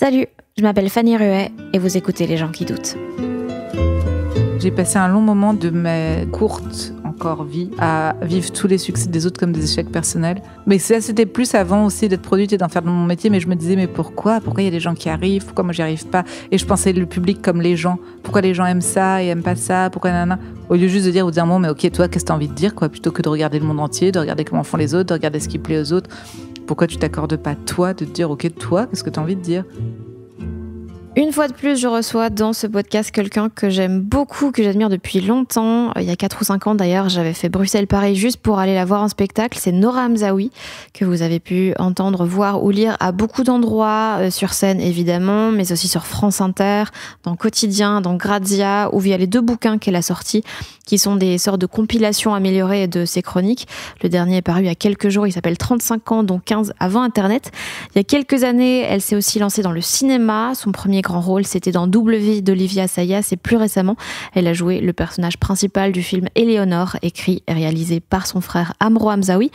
Salut, je m'appelle Fanny Ruet et vous écoutez Les gens qui doutent. J'ai passé un long moment de ma courte encore vie à vivre tous les succès des autres comme des échecs personnels. Mais ça, c'était plus avant aussi d'être produite et d'en faire de mon métier. Mais je me disais, mais pourquoi Pourquoi il y a des gens qui arrivent Pourquoi moi j'y arrive pas Et je pensais le public comme les gens. Pourquoi les gens aiment ça et aiment pas ça Pourquoi nana Au lieu juste de dire ou dire, bon, mais ok, toi, qu'est-ce que as envie de dire quoi Plutôt que de regarder le monde entier, de regarder comment font les autres, de regarder ce qui plaît aux autres. Pourquoi tu t'accordes pas toi de te dire, ok, toi, qu'est-ce que tu as envie de dire une fois de plus, je reçois dans ce podcast quelqu'un que j'aime beaucoup, que j'admire depuis longtemps. Euh, il y a 4 ou 5 ans d'ailleurs, j'avais fait Bruxelles-Paris juste pour aller la voir en spectacle. C'est Nora Hamzaoui, que vous avez pu entendre, voir ou lire à beaucoup d'endroits, euh, sur scène évidemment, mais aussi sur France Inter, dans Quotidien, dans Grazia, ou via les deux bouquins qu'elle a sortis, qui sont des sortes de compilations améliorées de ses chroniques. Le dernier est paru il y a quelques jours, il s'appelle 35 ans, dont 15 avant Internet. Il y a quelques années, elle s'est aussi lancée dans le cinéma. Son premier grand C'était dans Double Vie d'Olivia Sayas et plus récemment, elle a joué le personnage principal du film Eleonore, écrit et réalisé par son frère Amro Hamzaoui.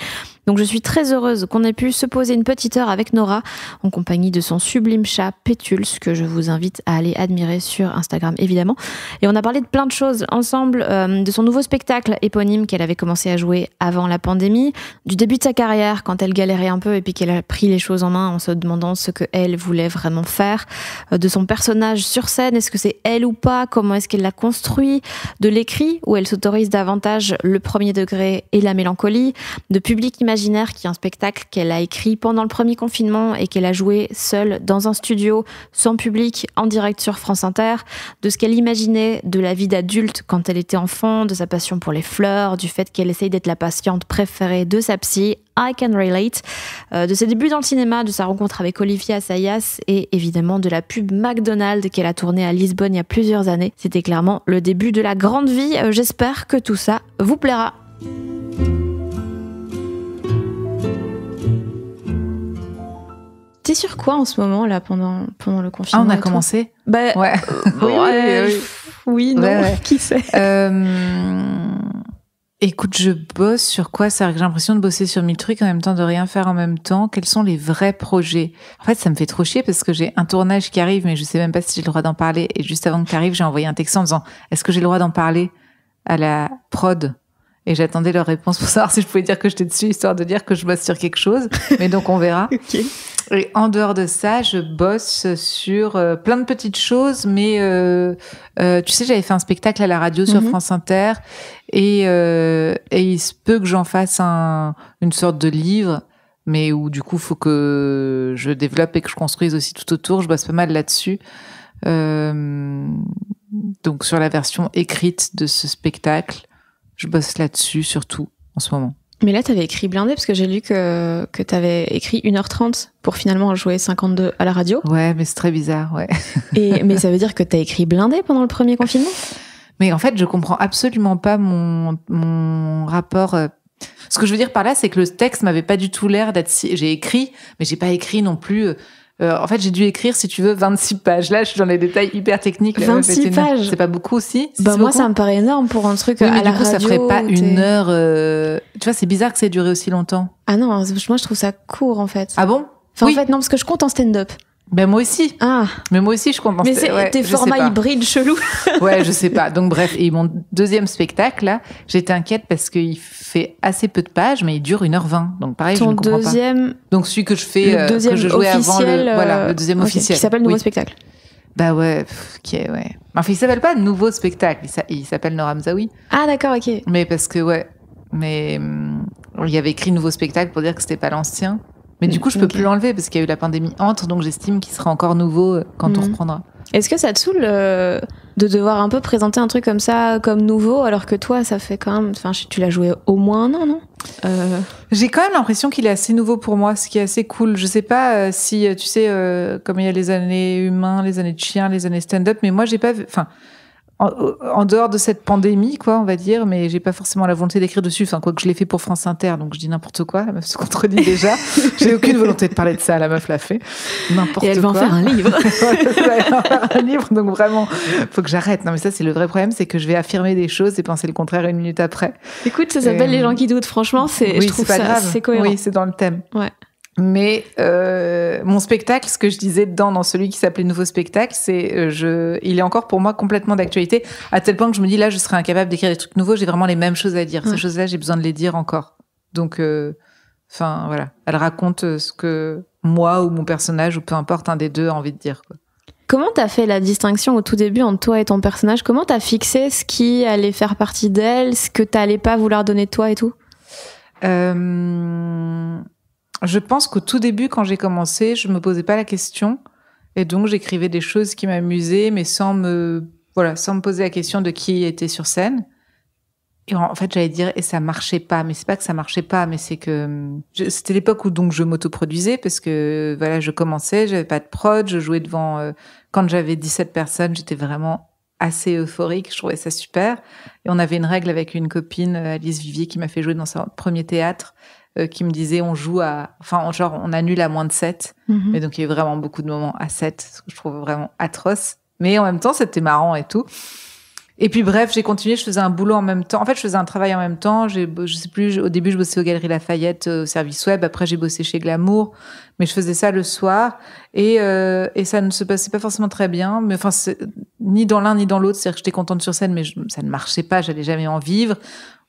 Donc je suis très heureuse qu'on ait pu se poser une petite heure avec Nora en compagnie de son sublime chat Pétulse, que je vous invite à aller admirer sur Instagram évidemment. Et on a parlé de plein de choses ensemble, euh, de son nouveau spectacle éponyme qu'elle avait commencé à jouer avant la pandémie, du début de sa carrière quand elle galérait un peu et puis qu'elle a pris les choses en main en se demandant ce qu'elle voulait vraiment faire, euh, de son personnage sur scène, est-ce que c'est elle ou pas, comment est-ce qu'elle l'a construit, de l'écrit où elle s'autorise davantage le premier degré et la mélancolie, de public imaginaire imaginaire, qui est un spectacle qu'elle a écrit pendant le premier confinement et qu'elle a joué seule dans un studio, sans public, en direct sur France Inter, de ce qu'elle imaginait de la vie d'adulte quand elle était enfant, de sa passion pour les fleurs, du fait qu'elle essaye d'être la patiente préférée de sa psy, I Can Relate, euh, de ses débuts dans le cinéma, de sa rencontre avec Olivia Sayas et évidemment de la pub McDonald's qu'elle a tournée à Lisbonne il y a plusieurs années. C'était clairement le début de la grande vie. Euh, j'espère que tout ça vous plaira. sur quoi en ce moment là pendant pendant le confinement ah, on a commencé. Bah, ouais. Euh, euh, oui, non, qui sait. Euh, écoute, je bosse sur quoi Ça j'ai l'impression de bosser sur mille trucs en même temps, de rien faire en même temps. Quels sont les vrais projets En fait, ça me fait trop chier parce que j'ai un tournage qui arrive, mais je sais même pas si j'ai le droit d'en parler. Et juste avant qu'il arrive, j'ai envoyé un texte en disant Est-ce que j'ai le droit d'en parler à la prod et j'attendais leur réponse pour savoir si je pouvais dire que j'étais dessus, histoire de dire que je bosse sur quelque chose. Mais donc on verra. Et en dehors de ça, je bosse sur euh, plein de petites choses. Mais euh, euh, tu sais, j'avais fait un spectacle à la radio sur mhm. France Inter, et, et, il se peut que j'en fasse un, une sorte de livre. Mais où du coup, faut que je développe et que je construise aussi tout autour. Je bosse pas mal là-dessus. donc sur la version écrite de ce spectacle je bosse là-dessus surtout en ce moment. Mais là, tu avais écrit blindé parce que j'ai lu que, que tu avais écrit 1h30 pour finalement jouer 52 à la radio. Ouais, mais c'est très bizarre, ouais. Et, mais ça veut dire que tu as écrit blindé pendant le premier confinement Mais en fait, je comprends absolument pas mon, mon rapport. Euh. ce que je veux dire par là, c'est que le texte m'avait pas du tout l'air d'être J'ai écrit, mais j'ai pas écrit non plus. Euh, euh, en fait, j'ai dû écrire, si tu veux, 26 pages. Là, je suis dans les détails hyper techniques. 26 pages C'est pas beaucoup aussi bah Moi, ça me paraît énorme pour un truc oui, mais du coup, ça ferait pas une heure... Euh, tu vois, c'est bizarre que ça ait duré aussi longtemps. Ah non, hein, moi, je trouve ça court, en fait. Ah bon oui. en fait, non, parce que je compte en stand-up. Ben moi aussi. Ah. Mais moi aussi, je compense. Mais c'est ouais, formats hybrides chelous. ouais, je sais pas. Donc bref, et mon deuxième spectacle, là, j'étais inquiète parce qu'il fait assez peu de pages, mais il dure 1h20. Donc pareil, Ton je ne comprends deuxième... Donc celui que je fais, le euh, deuxième euh, voilà, le deuxième officiel. Qui s'appelle Nouveau Spectacle. Bah ouais, qui ouais. Enfin, il s'appelle pas Nouveau Spectacle, il s'appelle Nora Mzaoui. Ah d'accord, ok. Mais parce que, ouais, mais hum, il y avait écrit Nouveau Spectacle pour dire que c'était pas l'ancien. Mais du coup, je peux plus l'enlever parce qu'il y a eu la pandémie entre, donc j'estime qu'il sera encore nouveau euh, quand on mhm. reprendra. Est-ce que ça te saoule euh, de devoir un peu présenter un truc comme ça, comme nouveau, alors que toi, ça fait quand même. Enfin, tu l'as joué au moins un an, non euh, J'ai quand même l'impression qu'il est assez nouveau pour moi, ce qui est assez cool. Je sais pas si, tu sais, comme il y a les années humains, les années de chien, les années stand-up, mais moi, j'ai pas vu. Enfin, euh, en, dehors de cette pandémie, quoi, on va dire, mais j'ai pas forcément la volonté d'écrire dessus. Enfin, quoi que je l'ai fait pour France Inter, donc je dis n'importe quoi. La meuf se contredit déjà. j'ai aucune volonté de parler de ça. La meuf l'a fait. N'importe quoi. Et elle va en faire un livre. elle en faire un livre. Donc vraiment, faut que j'arrête. Non, mais ça, c'est le vrai problème, c'est que je vais affirmer des choses et penser le contraire une minute après. Écoute, ça s'appelle les euh, gens qui doutent. Franchement, c'est, je trouve ça, c'est cohérent. Oui, c'est dans le thème. Ouais. Mais euh, mon spectacle, ce que je disais dedans, dans celui qui s'appelait Nouveau Spectacle, c'est euh, je, il est encore pour moi complètement d'actualité, à tel point que je me dis là, je serais incapable d'écrire des trucs nouveaux. J'ai vraiment les mêmes choses à dire. Ces choses-là, j'ai besoin de les dire encore. Donc, euh, enfin voilà, elle raconte euh, ce que moi ou mon personnage ou peu importe un des deux a envie de dire. Quoi. Comment t'as fait la distinction au tout début entre toi et ton personnage Comment t'as fixé ce qui allait faire partie d'elle, ce que t'allais pas vouloir donner de toi et tout je pense qu'au tout début, quand j'ai commencé, je me posais pas la question. Et donc, j'écrivais des choses qui m'amusaient, mais sans me, voilà, sans me poser la question de qui était sur scène. Et en fait, j'allais dire, et ça marchait pas. Mais c'est pas que ça marchait pas, mais c'est que c'était l'époque où donc je m'autoproduisais parce que voilà, je commençais, j'avais pas de prod, je jouais devant. Euh, quand j'avais 17 personnes, j'étais vraiment assez euphorique, je trouvais ça super. Et on avait une règle avec une copine, euh, Alice Vivier, qui m'a fait jouer dans son premier théâtre. Euh, qui me disait « on joue à. Enfin, genre, on annule à moins de 7. Mhm. mais donc, il y a vraiment beaucoup de moments à 7, ce que je trouve vraiment atroce. Mais en même temps, c'était marrant et tout. Et puis bref, j'ai continué, je faisais un boulot en même temps. En fait, je faisais un travail en même temps. j'ai Je sais plus, au début, je bossais aux Galeries Lafayette, euh, au service web. Après, j'ai bossé chez Glamour. Mais je faisais ça le soir. Et, euh, et ça ne se passait pas forcément très bien. Mais enfin, ni dans l'un, ni dans l'autre. cest que j'étais contente sur scène, mais ça ne marchait pas. J'allais jamais en vivre.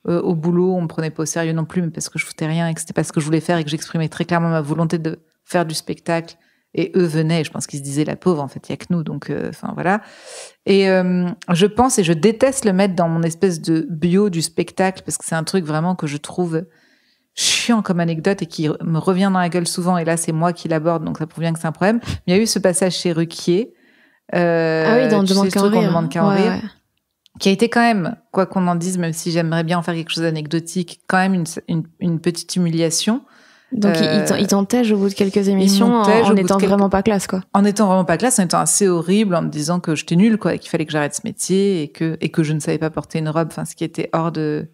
Euh, au boulot, on me prenait pas au sérieux non plus, mais parce que je foutais rien et que c'était pas ce que je voulais faire et que j'exprimais très clairement ma volonté de faire du spectacle. Et eux venaient, je pense qu'ils se disaient la pauvre, en fait, il y a que nous, donc, euh, enfin voilà. Et euh, je pense et je déteste le mettre dans mon espèce de bio du spectacle parce que c'est un truc vraiment que je trouve chiant comme anecdote et qui me revient dans la gueule souvent. Et là, c'est moi qui l'aborde, donc ça prouve bien que c'est un problème. il y a eu ce passage chez Ruquier. ah oui, dans Demande qu'à en rire qui a été quand même, quoi qu'on en dise, même si j'aimerais bien en faire quelque chose d'anecdotique, quand même une, petite humiliation. Donc il ils je euh, au bout de quelques émissions en, étant vraiment pas classe, quoi. En étant vraiment pas classe, en étant assez horrible, en me disant que j'étais nulle, quoi, qu'il fallait que j'arrête ce métier et que, et que je ne savais pas porter une robe, enfin, ce qui était hors de,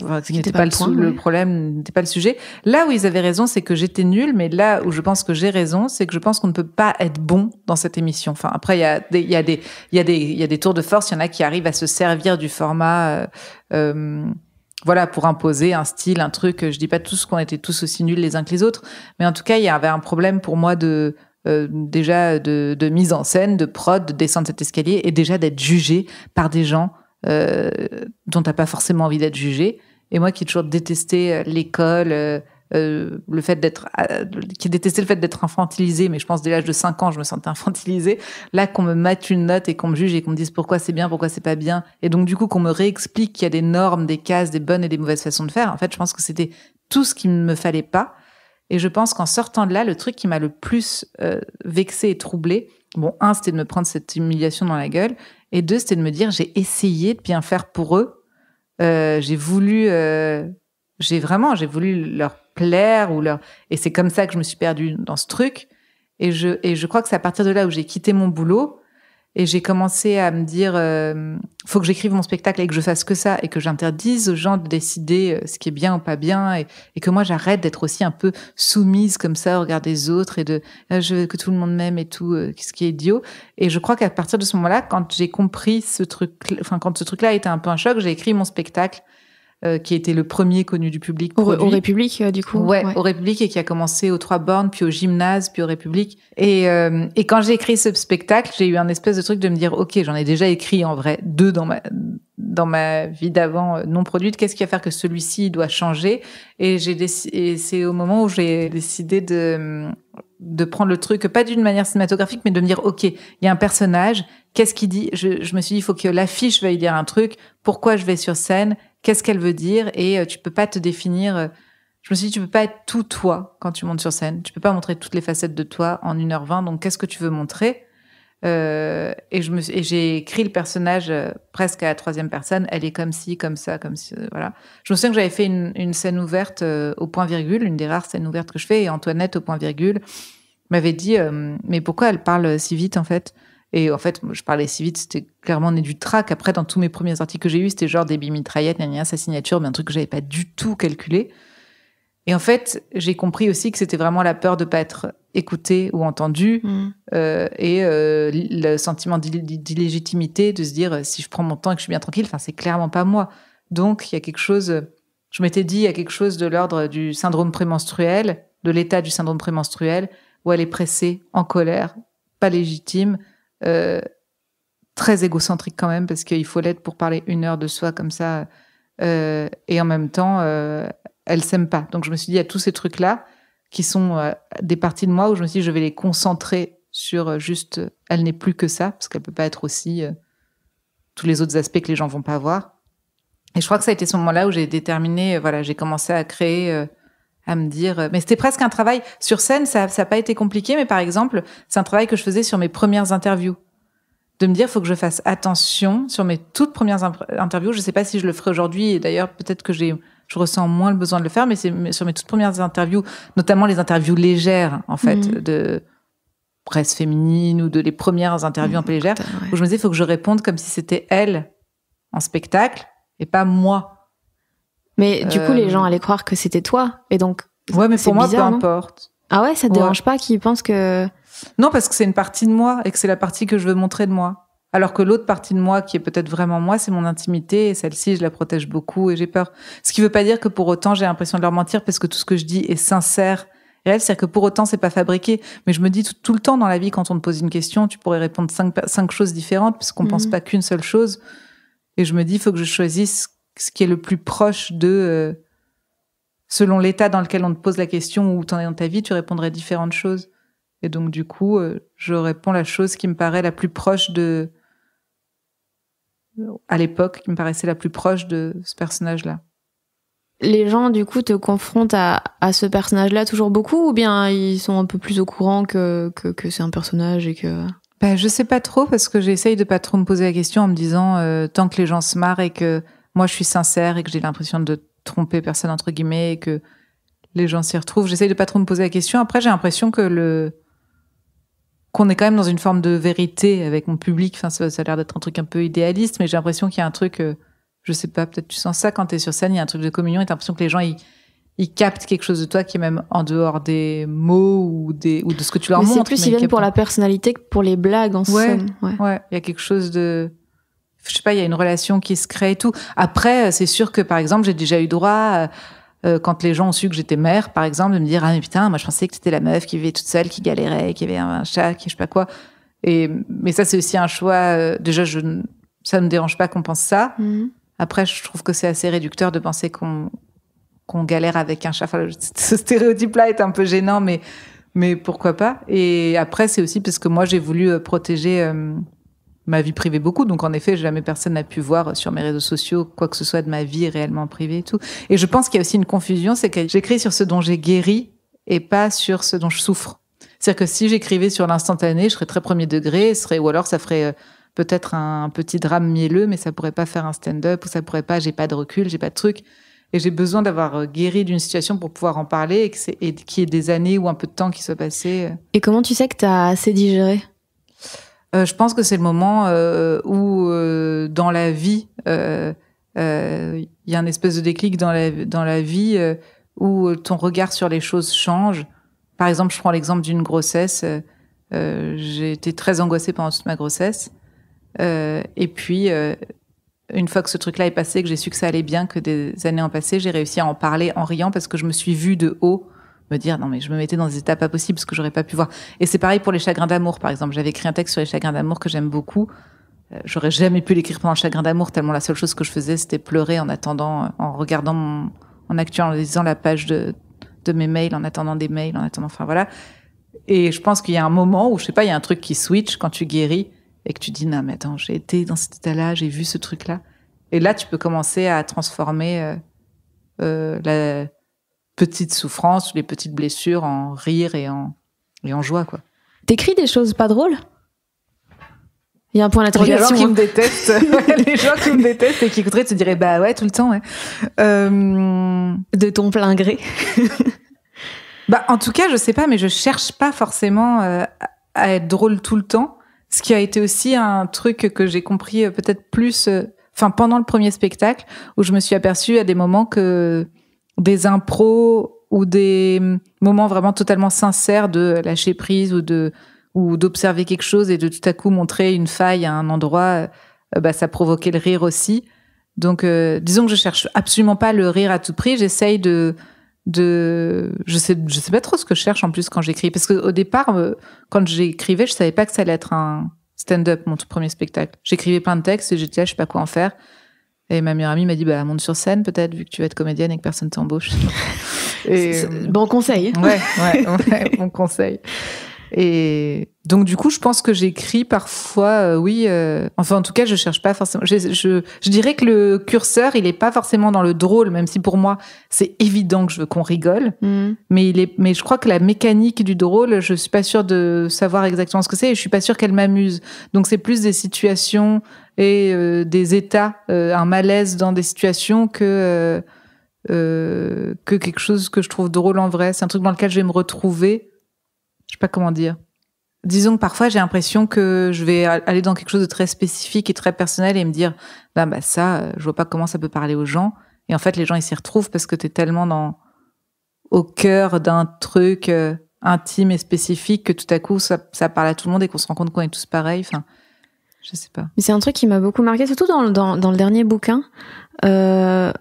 ce ce n'était pas, le, le problème, n'était pas le sujet. Là où ils avaient raison, c'est que j'étais nulle, mais là où je pense que j'ai raison, c'est que je pense qu'on ne peut pas être bon dans cette émission. Enfin, après, il y a des, il y a des, il y a des, il y a des tours de force. Il y en a qui arrivent à se servir du format, euh, euh, voilà, pour imposer un style, un truc. Je dis pas tous qu'on était tous aussi nuls les uns que les autres, mais en tout cas, il y avait un problème pour moi de, euh, déjà de, de, mise en scène, de prod, de descendre cet escalier et déjà d'être jugé par des gens euh, dont t'as pas forcément envie d'être jugé. Et moi qui ai toujours détesté euh, l'école, euh, euh, le fait d'être, euh, qui détestait le fait d'être infantilisé, mais je pense dès l'âge de 5 ans, je me sentais infantilisé Là, qu'on me mate une note et qu'on me juge et qu'on me dise pourquoi c'est bien, pourquoi c'est pas bien, et donc du coup qu'on me réexplique qu'il y a des normes, des cases, des bonnes et des mauvaises façons de faire. En fait, je pense que c'était tout ce qu'il ne me fallait pas. Et je pense qu'en sortant de là, le truc qui m'a le plus euh, vexé et troublé, bon, un, c'était de me prendre cette humiliation dans la gueule, et deux, c'était de me dire, j'ai essayé de bien faire pour eux. Euh, j'ai voulu, euh, j'ai vraiment, j'ai voulu leur plaire ou leur. Et c'est comme ça que je me suis perdue dans ce truc. Et je, et je crois que c'est à partir de là où j'ai quitté mon boulot et j'ai commencé à me dire, euh, faut que j'écrive mon spectacle et que je fasse que ça, et que j'interdise aux gens de décider euh, ce qui est bien ou pas bien, et, que moi j'arrête d'être aussi un peu soumise comme ça au regard des autres et de ah, je veux que tout le monde m'aime et tout, euh, ce qui est idiot. Et je crois qu'à partir de ce moment-là, quand j'ai compris ce truc, enfin quand ce truc-là était un peu un choc, j'ai écrit mon spectacle euh, qui était le premier connu du public. Au, au République, euh, du coup ouais, au République, et qui a commencé aux Trois Bornes, puis au Gymnase, puis au République. Et, euh, et quand j'ai écrit ce spectacle, j'ai eu un espèce de truc de me dire, OK, j'en ai déjà écrit en vrai deux dans ma, dans ma vie d'avant non produite. Qu'est-ce qui va faire que celui-ci doit changer Et, j'ai c'est au moment où j'ai décidé de de prendre le truc, pas d'une manière cinématographique, mais de me dire, OK, il y a un personnage, qu'est-ce qu'il dit je, je, me suis dit, il faut que l'affiche veuille dire un truc, pourquoi je vais sur scène, qu'est-ce qu'elle veut dire et euh, tu peux pas te définir. Euh, je me suis dit, tu peux pas être tout toi quand tu montes sur scène. Tu peux pas montrer toutes les facettes de toi en 1h20. Donc, qu'est-ce que tu veux montrer euh, Et je j'ai écrit le personnage presque à la troisième personne. Elle est comme ci, comme ça, comme ci, voilà. Je me souviens que j'avais fait une, scène ouverte au point virgule, une des rares scènes ouvertes que je fais. Et Antoinette au point virgule m'avait dit, mais pourquoi elle parle si vite en fait et en fait, je parlais si vite, c'était clairement né du trac. Après, dans tous mes premiers articles que j'ai eus, c'était genre des bimitraillettes, sa signature, mais un truc que j'avais pas du tout calculé. Et en fait, j'ai compris aussi que c'était vraiment la peur de pas être écoutée ou entendue mm. euh, et euh, le sentiment d'illégitimité de se dire euh, si je prends mon temps et que je suis bien tranquille, enfin c'est clairement pas moi. Donc il y a quelque chose. Je m'étais dit il y a quelque chose de l'ordre du syndrome prémenstruel, de l'état du syndrome prémenstruel où elle est pressée, en colère, pas légitime, euh, très égocentrique quand même, parce qu'il faut l'être pour parler une heure de soi comme ça. Euh, et en même temps, euh, elle s'aime pas. Donc je me suis dit, il y a tous ces trucs-là qui sont des parties de moi où je me suis dit, je vais les concentrer sur juste, elle n'est plus que ça, parce qu'elle peut pas être aussi tous les autres aspects que les gens vont pas voir. Et je crois que ça a été ce moment-là où j'ai déterminé, voilà, j'ai commencé à créer à me dire. Euh, mais c'était presque un travail sur scène, ça n'a pas été compliqué, mais par exemple, c'est un travail que je faisais sur mes premières interviews. De me dire, faut que je fasse attention sur mes toutes premières interviews. Je ne sais pas si je le ferai aujourd'hui, d'ailleurs, peut-être que j'ai. Je ressens moins le besoin de le faire, mais c'est sur mes toutes premières interviews, notamment les interviews légères, en fait, mmh. de presse féminine ou de les premières interviews en un peu mmh, légères, où je me disais, il faut que je réponde comme si c'était elle en spectacle et pas moi. Mais du coup, les gens euh, allaient croire que c'était toi. Et donc. Ouais, mais pour moi, bizarre, peu importe. Ah ouais, ça te dérange pas qu'ils pensent que. Non, parce que c'est une partie de moi et que c'est la partie que je veux montrer de moi. Alors que l'autre partie de moi, qui est peut-être vraiment moi, c'est mon intimité et celle-ci, je la protège beaucoup et j'ai peur. Ce qui ne veut pas dire que pour autant j'ai l'impression de leur mentir parce que tout ce que je dis est sincère. Réel, c'est-à-dire que pour autant c'est pas fabriqué. Mais je me dis tout, le temps dans la vie quand on te pose une question, tu pourrais répondre cinq, choses différentes parce qu'on pense mhm. pas qu'une seule chose. Et je me dis, il faut que je choisisse ce qui est le plus proche de, euh, selon l'état dans lequel on te pose la question ou t'en es dans ta vie, tu répondrais différentes choses. Et donc du coup, euh, je réponds la chose qui me paraît la plus proche de, à l'époque, qui me paraissait la plus proche de ce personnage-là. Les gens, du coup, te confrontent à, ce personnage-là toujours beaucoup ou bien ils sont un peu plus au courant que, que, c'est un personnage et que... Bah, je sais pas trop parce que j'essaye de pas trop me poser la question en me disant euh, tant que les gens se marrent et que moi je suis sincère et que j'ai l'impression de tromper personne entre guillemets et que les gens s'y retrouvent. J'essaye de pas trop me poser la question. Après, j'ai l'impression que le qu'on est quand même dans une forme de vérité avec mon public. Enfin, ça, a l'air d'être un truc un peu idéaliste, mais j'ai l'impression qu'il y a un truc. Euh, je sais pas, peut-être tu sens ça quand tu es sur scène. Il y a un truc de communion. Et t'as l'impression que les gens ils, captent quelque chose de toi qui est même en dehors des mots ou des ou de ce que tu leur mais montres. C'est plus ils viennent pour la personnalité que pour les blagues en ouais, Ouais. Il y a quelque chose de je sais pas, il y a une relation qui se crée et tout. Après, euh, c'est sûr que par exemple, j'ai déjà eu droit euh, euh, quand les gens ont su que j'étais mère, par exemple, de me dire ah mais putain, moi je pensais que c'était la meuf qui vivait toute seule, qui galérait, qui avait un chat, qui je sais pas quoi. Et mais ça c'est aussi un choix. déjà, je ça me dérange pas qu'on pense ça. Mhm. Après, je trouve que c'est assez réducteur de penser qu'on qu'on galère avec un chat. ce stéréotype-là est un peu gênant, mais mais pourquoi pas Et après, c'est aussi parce que moi j'ai voulu protéger ma vie privée beaucoup. Donc en effet, jamais personne n'a pu voir sur mes réseaux sociaux quoi que ce soit de ma vie réellement privée et tout. Et je pense qu'il y a aussi une confusion, c'est que j'écris sur ce dont j'ai guéri et pas sur ce dont je souffre. C'est-à-dire que si j'écrivais sur l'instantané, je serais très premier degré, serait, ou alors ça ferait euh, peut-être un petit drame mielleux, mais ça pourrait pas faire un stand-up, ou ça pourrait pas, j'ai pas de recul, j'ai pas de truc. Et j'ai besoin d'avoir euh, guéri d'une situation pour pouvoir en parler et qu'il est y ait des années ou un peu de temps qui soit passé. Euh. Et comment tu sais que tu as assez digéré euh, je pense que c'est le moment euh, où euh, dans la vie, il y a un espèce de déclic dans la, dans la vie où ton regard sur les choses change. Par exemple, je prends l'exemple d'une grossesse. j'ai été très angoissée pendant toute ma grossesse. et puis, une fois que ce truc-là est passé, que j'ai su que ça allait bien, que des années ont passé, j'ai réussi à en parler en riant parce que je me suis vue de haut me dire non mais je me mettais dans des états pas possibles parce que j'aurais pas pu voir. Et c'est pareil pour les chagrins d'amour par exemple. J'avais écrit un texte sur les chagrins d'amour que j'aime beaucoup. Euh, j'aurais jamais pu l'écrire pendant le chagrin d'amour tellement la seule chose que je faisais c'était pleurer en attendant, euh, en regardant mon, en lisant la page de, de mes mails, en attendant des mails, en attendant, enfin voilà. Et je pense qu'il y a un moment où je sais pas, il y a un truc qui switch quand tu guéris et que tu dis non mais attends j'ai été dans cet état-là, j'ai vu ce truc-là. Et là tu peux commencer à transformer euh, euh la petites souffrances, les petites blessures en rire et en, en joie, quoi. T'écris des choses pas drôles il y a un point d'interrogation. Les gens qui me détestent, les gens qui me détestent et qui écouteraient te diraient eh bah ouais tout le temps. Ouais. Euh, De ton plein gré. bah en tout cas je sais pas mais je cherche pas forcément euh, à être drôle tout le temps. Ce qui a été aussi un truc que j'ai compris euh, peut-être plus, enfin pendant le premier spectacle où je me suis aperçue à des moments que des impros ou des moments vraiment totalement sincères de lâcher prise ou de ou d'observer quelque chose et de tout à coup montrer une faille à un endroit, euh, bah, ça provoquait le rire aussi. Donc, euh, disons que je cherche absolument pas le rire à tout prix. J'essaye de, de, je sais, je sais pas trop ce que je cherche en plus quand j'écris, parce que au départ, euh, quand j'écrivais, je savais pas que ça allait être un stand-up, mon tout premier spectacle. J'écrivais plein de textes et j'étais là, ah, je sais pas quoi en faire. Et ma meilleure amie m'a dit, bah, monte sur scène peut-être, vu que tu vas être comédienne et que personne t'embauche. Euh, bon conseil. Ouais, ouais, bon conseil. Et donc du coup, je pense que j'écris parfois, euh, oui. Euh, enfin, en tout cas, je cherche pas forcément. Je, dirais que le curseur, il est pas forcément dans le drôle, même si pour moi, c'est évident que je veux qu'on rigole. Mm. Mais il est. Mais je crois que la mécanique du drôle, je suis pas sûre de savoir exactement ce que c'est. Et je suis pas sûre qu'elle m'amuse. Donc c'est plus des situations et euh, des états, euh, un malaise dans des situations que euh, que quelque chose que je trouve drôle en vrai. C'est un truc dans lequel je vais me retrouver. Je sais pas comment dire. Disons que parfois j'ai l'impression que je vais aller dans quelque chose de très spécifique et très personnel et me dire bah bah ça, je vois pas comment ça peut parler aux gens. Et en fait, les gens ils s'y retrouvent parce que t'es tellement dans au cœur d'un truc intime et spécifique que tout à coup ça, parle à tout le monde et qu'on se rend compte qu'on est tous pareils. Enfin, je sais pas. c'est un truc qui m'a beaucoup marqué, surtout dans, dans, dans le dernier bouquin. Euh,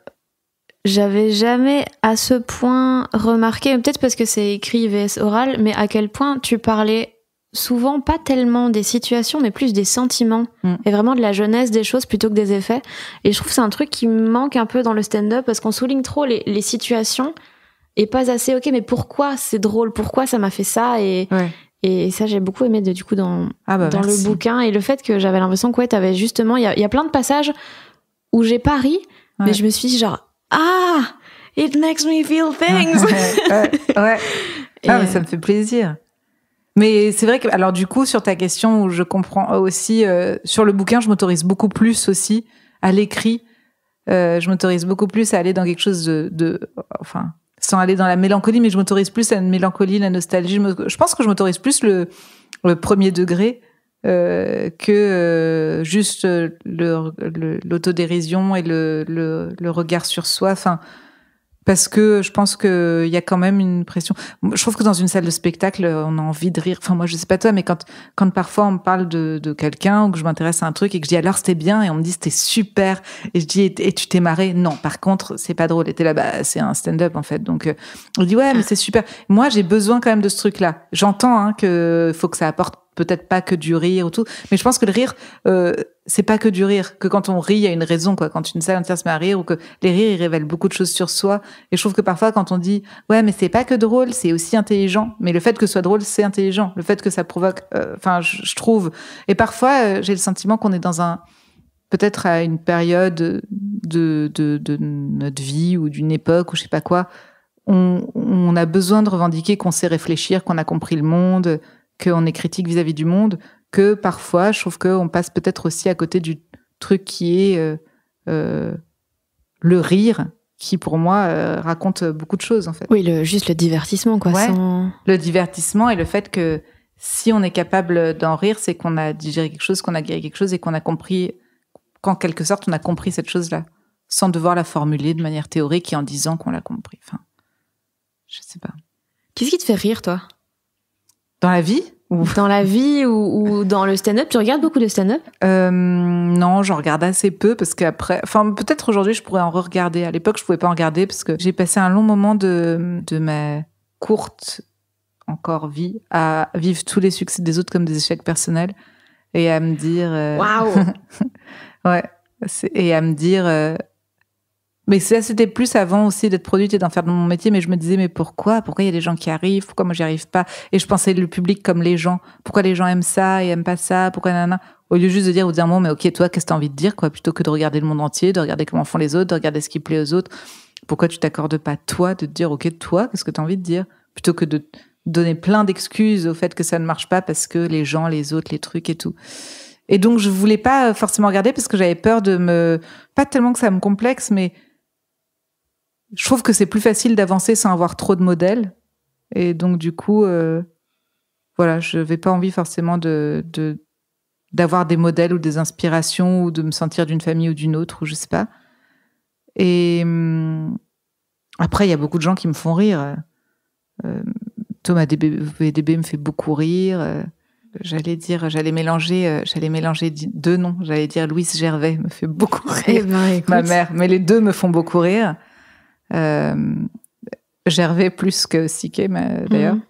j'avais jamais à ce point remarqué, peut-être parce que c'est écrit VS oral, mais à quel point tu parlais souvent pas tellement des situations, mais plus des sentiments mm. et vraiment de la jeunesse des choses plutôt que des effets. Et je trouve que c'est un truc qui manque un peu dans le stand-up parce qu'on souligne trop les, les situations et pas assez ok mais pourquoi c'est drôle pourquoi ça m'a fait ça et, ouais. Et ça, j'ai beaucoup aimé de, du coup dans, ah bah, dans le bouquin et le fait que j'avais l'impression que ouais, avais justement, il y a, y a, plein de passages où j'ai pas ri, mais je me suis dit genre ah, it makes me feel things. ouais, ouais. Ah, mais euh, ça me fait plaisir. Mais c'est vrai que alors du coup sur ta question où je comprends aussi euh, sur le bouquin, je m'autorise beaucoup plus aussi à l'écrit. Euh, je m'autorise beaucoup plus à aller dans quelque chose de, de enfin sans aller dans la mélancolie, mais je m'autorise plus à la mélancolie, la nostalgie. Je, pense que je m'autorise plus le, premier degré euh, que euh, juste euh, l'autodérision et le, regard sur soi. Enfin, parce que je pense qu'il y a quand même une pression. Je trouve que dans une salle de spectacle, on a envie de rire. Enfin, moi, je sais pas toi, mais quand, quand parfois on me parle de, de quelqu'un ou que je m'intéresse à un truc et que je dis alors c'était bien et on me dit c'était super et je dis et, tu t'es marré Non, par contre, c'est pas drôle. Et t'es là, bas c'est un stand-up en fait. Donc, euh, on dit ouais, mais c'est super. Moi, j'ai besoin quand même de ce truc-là. J'entends hein, que faut que ça apporte peut-être pas que du rire ou tout. Mais je pense que le rire, euh, c'est pas que du rire. Que quand on rit, il y a une raison, quoi. Quand une salle entière se met à rire ou que les rires, ils révèlent beaucoup de choses sur soi. Et je trouve que parfois, quand on dit, ouais, mais c'est pas que drôle, c'est aussi intelligent. Mais le fait que ce soit drôle, c'est intelligent. Le fait que ça provoque, euh, enfin, je trouve. Et parfois, euh, j'ai le sentiment qu'on est dans un, peut-être à une période de, de, notre vie ou d'une époque ou je sais pas quoi, on, a besoin de revendiquer qu'on sait réfléchir, qu'on a compris le monde, qu'on est critique vis-à-vis du monde, que parfois, je trouve qu'on passe peut-être aussi à côté du truc qui est euh, euh, le rire, qui pour moi euh, raconte beaucoup de choses en fait. Oui, le, juste le divertissement quoi. Le divertissement et le fait que si on est capable d'en rire, c'est qu'on a digéré quelque chose, qu'on a guéri quelque chose et qu'on a compris, qu'en quelque sorte, on a compris cette chose-là, sans devoir la formuler de manière théorique et en disant qu'on l'a compris. Enfin, je sais pas. Qu'est-ce qui te fait rire, toi dans la vie ou... Dans la vie ou, ou dans le stand-up, tu regardes beaucoup de stand-up euh, Non, j'en regarde assez peu parce qu'après, enfin peut-être aujourd'hui je pourrais en re-regarder. À l'époque, je pouvais pas en regarder parce que j'ai passé un long moment de de ma courte encore vie à vivre tous les succès des autres comme des échecs personnels et à me dire euh, waouh ouais et à me dire euh, mais ça, c'était plus avant aussi d'être produite et d'en faire de mon métier. Mais je me disais, mais pourquoi Pourquoi il y a des gens qui arrivent Pourquoi moi, j'y arrive pas Et je pensais le public comme les gens. Pourquoi les gens aiment ça et aiment pas ça Pourquoi nanana Au lieu juste de dire ou dire bon mais ok, toi, qu'est-ce que as envie de dire quoi Plutôt que de regarder le monde entier, de regarder comment font les autres, de regarder ce qui plaît aux autres. Pourquoi tu t'accordes pas, toi, de te dire, ok, toi, qu'est-ce que as envie de dire Plutôt que de donner plein d'excuses au fait que ça ne marche pas parce que les gens, les autres, les trucs et tout. Et donc, je voulais pas forcément regarder parce que j'avais peur de me, pas tellement que ça me complexe, mais je trouve que c'est plus facile d'avancer sans avoir trop de modèles. Et donc, du coup, euh, voilà, je n'avais pas envie forcément de, d'avoir des modèles ou des inspirations ou de me sentir d'une famille ou d'une autre ou je sais pas. Et hum, après, il y a beaucoup de gens qui me font rire. Euh, Thomas DB, me fait beaucoup rire. Euh, j'allais dire, j'allais mélanger, euh, j'allais mélanger deux noms. J'allais dire Louis Gervais me fait beaucoup eh rire. Ben, ma mère, mais les deux me font beaucoup rire. Euh, Gervais plus que Siké, d'ailleurs. Mhm.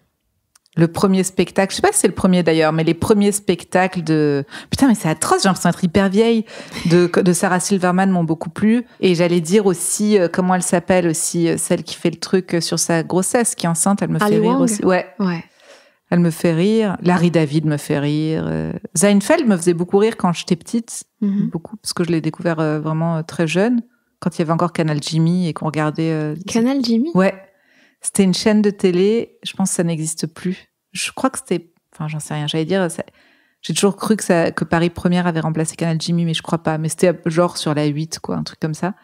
Le premier spectacle, je sais pas si c'est le premier d'ailleurs, mais les premiers spectacles de putain mais c'est atroce, j'ai l'impression d'être hyper vieille de, Sarah Silverman m'ont beaucoup plu et j'allais dire aussi euh, comment elle s'appelle aussi euh, celle qui fait le truc sur sa grossesse qui est enceinte, elle me fait rire aussi. Ouais. ouais. Elle me fait rire, Larry David me fait rire, euh, Seinfeld me faisait beaucoup rire quand j'étais petite, mhm. beaucoup parce que je l'ai découvert vraiment très jeune quand il y avait encore Canal Jimmy et qu'on regardait. Euh, Canal Jimmy Ouais. C'était une chaîne de télé. Je pense que ça n'existe plus. Je crois que c'était. Enfin, j'en sais rien. J'allais dire. J'ai toujours cru que, ça, que Paris Première avait remplacé Canal Jimmy, mais je crois pas. Mais c'était genre sur la 8, quoi, un truc comme ça.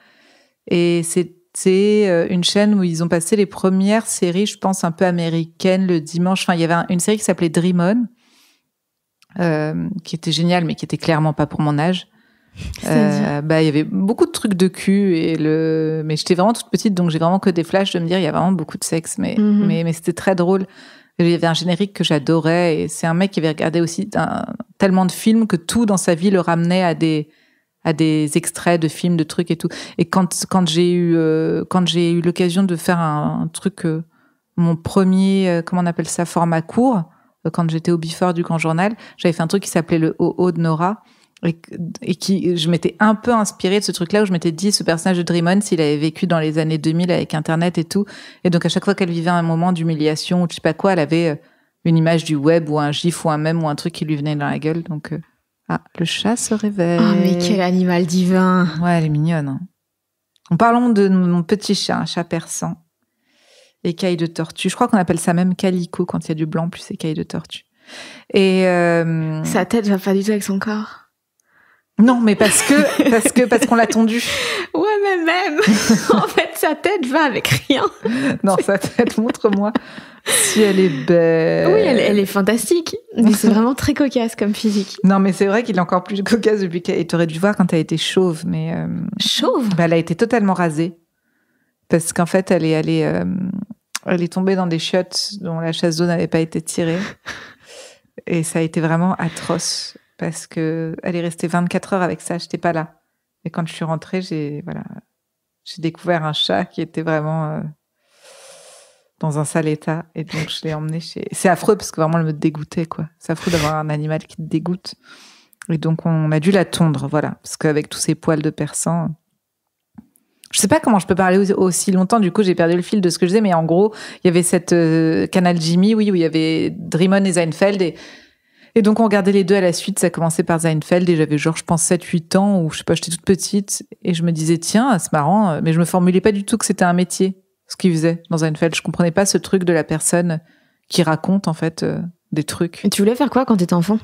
Et c'était euh, une chaîne où ils ont passé les premières séries, je pense, un peu américaines le dimanche. Enfin, il y avait une série qui s'appelait Dream On, euh, qui était géniale, mais qui était clairement pas pour mon âge. Euh, bah, il y avait beaucoup de trucs de cul et le, mais j'étais vraiment toute petite, donc j'ai vraiment que des flashs de me dire il y a vraiment beaucoup de sexe, mais mhm. mais, c'était très drôle. Il y avait un générique que j'adorais et c'est un mec qui avait regardé aussi tellement de films que tout dans sa vie le ramenait à des à des extraits de films, de trucs et tout. Et quand quand j'ai eu euh, quand j'ai eu l'occasion de faire un, truc, euh, mon premier comment on appelle ça format court, quand j'étais au Bifort du Grand Journal, j'avais fait un truc qui s'appelait le haut de Nora et, et, qui je m'étais un peu inspirée de ce truc-là où je m'étais dit ce personnage de Dreamon s'il avait vécu dans les années 2000 avec internet et tout et donc à chaque fois qu'elle vivait un moment d'humiliation ou je sais pas quoi elle avait euh, une image du web ou un gif ou un mème ou un truc qui lui venait dans la gueule donc euh, ah le chat se réveille oh mais quel animal divin ouais elle est mignonne hein. en parlant de mon petit chat un chat persan écaille de tortue je crois qu'on appelle ça même calico quand il y a du blanc plus écaille de tortue et euh, sa tête va pas du tout avec son corps non, mais parce que parce que parce qu'on l'a tondu. Ouais, mais même. en fait, sa tête va avec rien. Non, sa tête, montre-moi. Si elle est belle. Oui, elle, est fantastique. Mais c'est vraiment très cocasse comme physique. Non, mais c'est vrai qu'il est encore plus cocasse depuis qu'elle. Et aurais dû voir quand elle était chauve, mais. Euh, chauve. Bah, elle a été totalement rasée parce qu'en fait, elle est allée. Euh, elle est tombée dans des chiottes dont la chasse d'eau n'avait pas été tirée. Et ça a été vraiment atroce parce que elle est restée 24 heures avec ça, j'étais pas là. Et quand je suis rentrée, j'ai voilà, j'ai découvert un chat qui était vraiment euh, dans un sale état et donc je l'ai emmené chez C'est affreux parce que vraiment elle me dégoûtait quoi. C'est affreux d'avoir un animal qui te dégoûte. Et donc on a dû la tondre, voilà, parce qu'avec tous ces poils de persan, je sais pas comment je peux parler aussi longtemps, du coup j'ai perdu le fil de ce que je disais, mais en gros, il y avait cette euh, Canal Jimmy, oui, où il y avait Dreamon et Seinfeld, et et donc, on regardait les deux à la suite. Ça commençait par Seinfeld et j'avais genre, je pense, 7-8 ans ou je sais pas, j'étais toute petite et je me disais, tiens, c'est marrant, euh, mais je me formulais pas du tout que c'était un métier, ce qu'il faisait dans Seinfeld. Je comprenais pas ce truc de la personne qui raconte, en fait, euh, des trucs. Et tu voulais faire quoi quand t'étais enfant?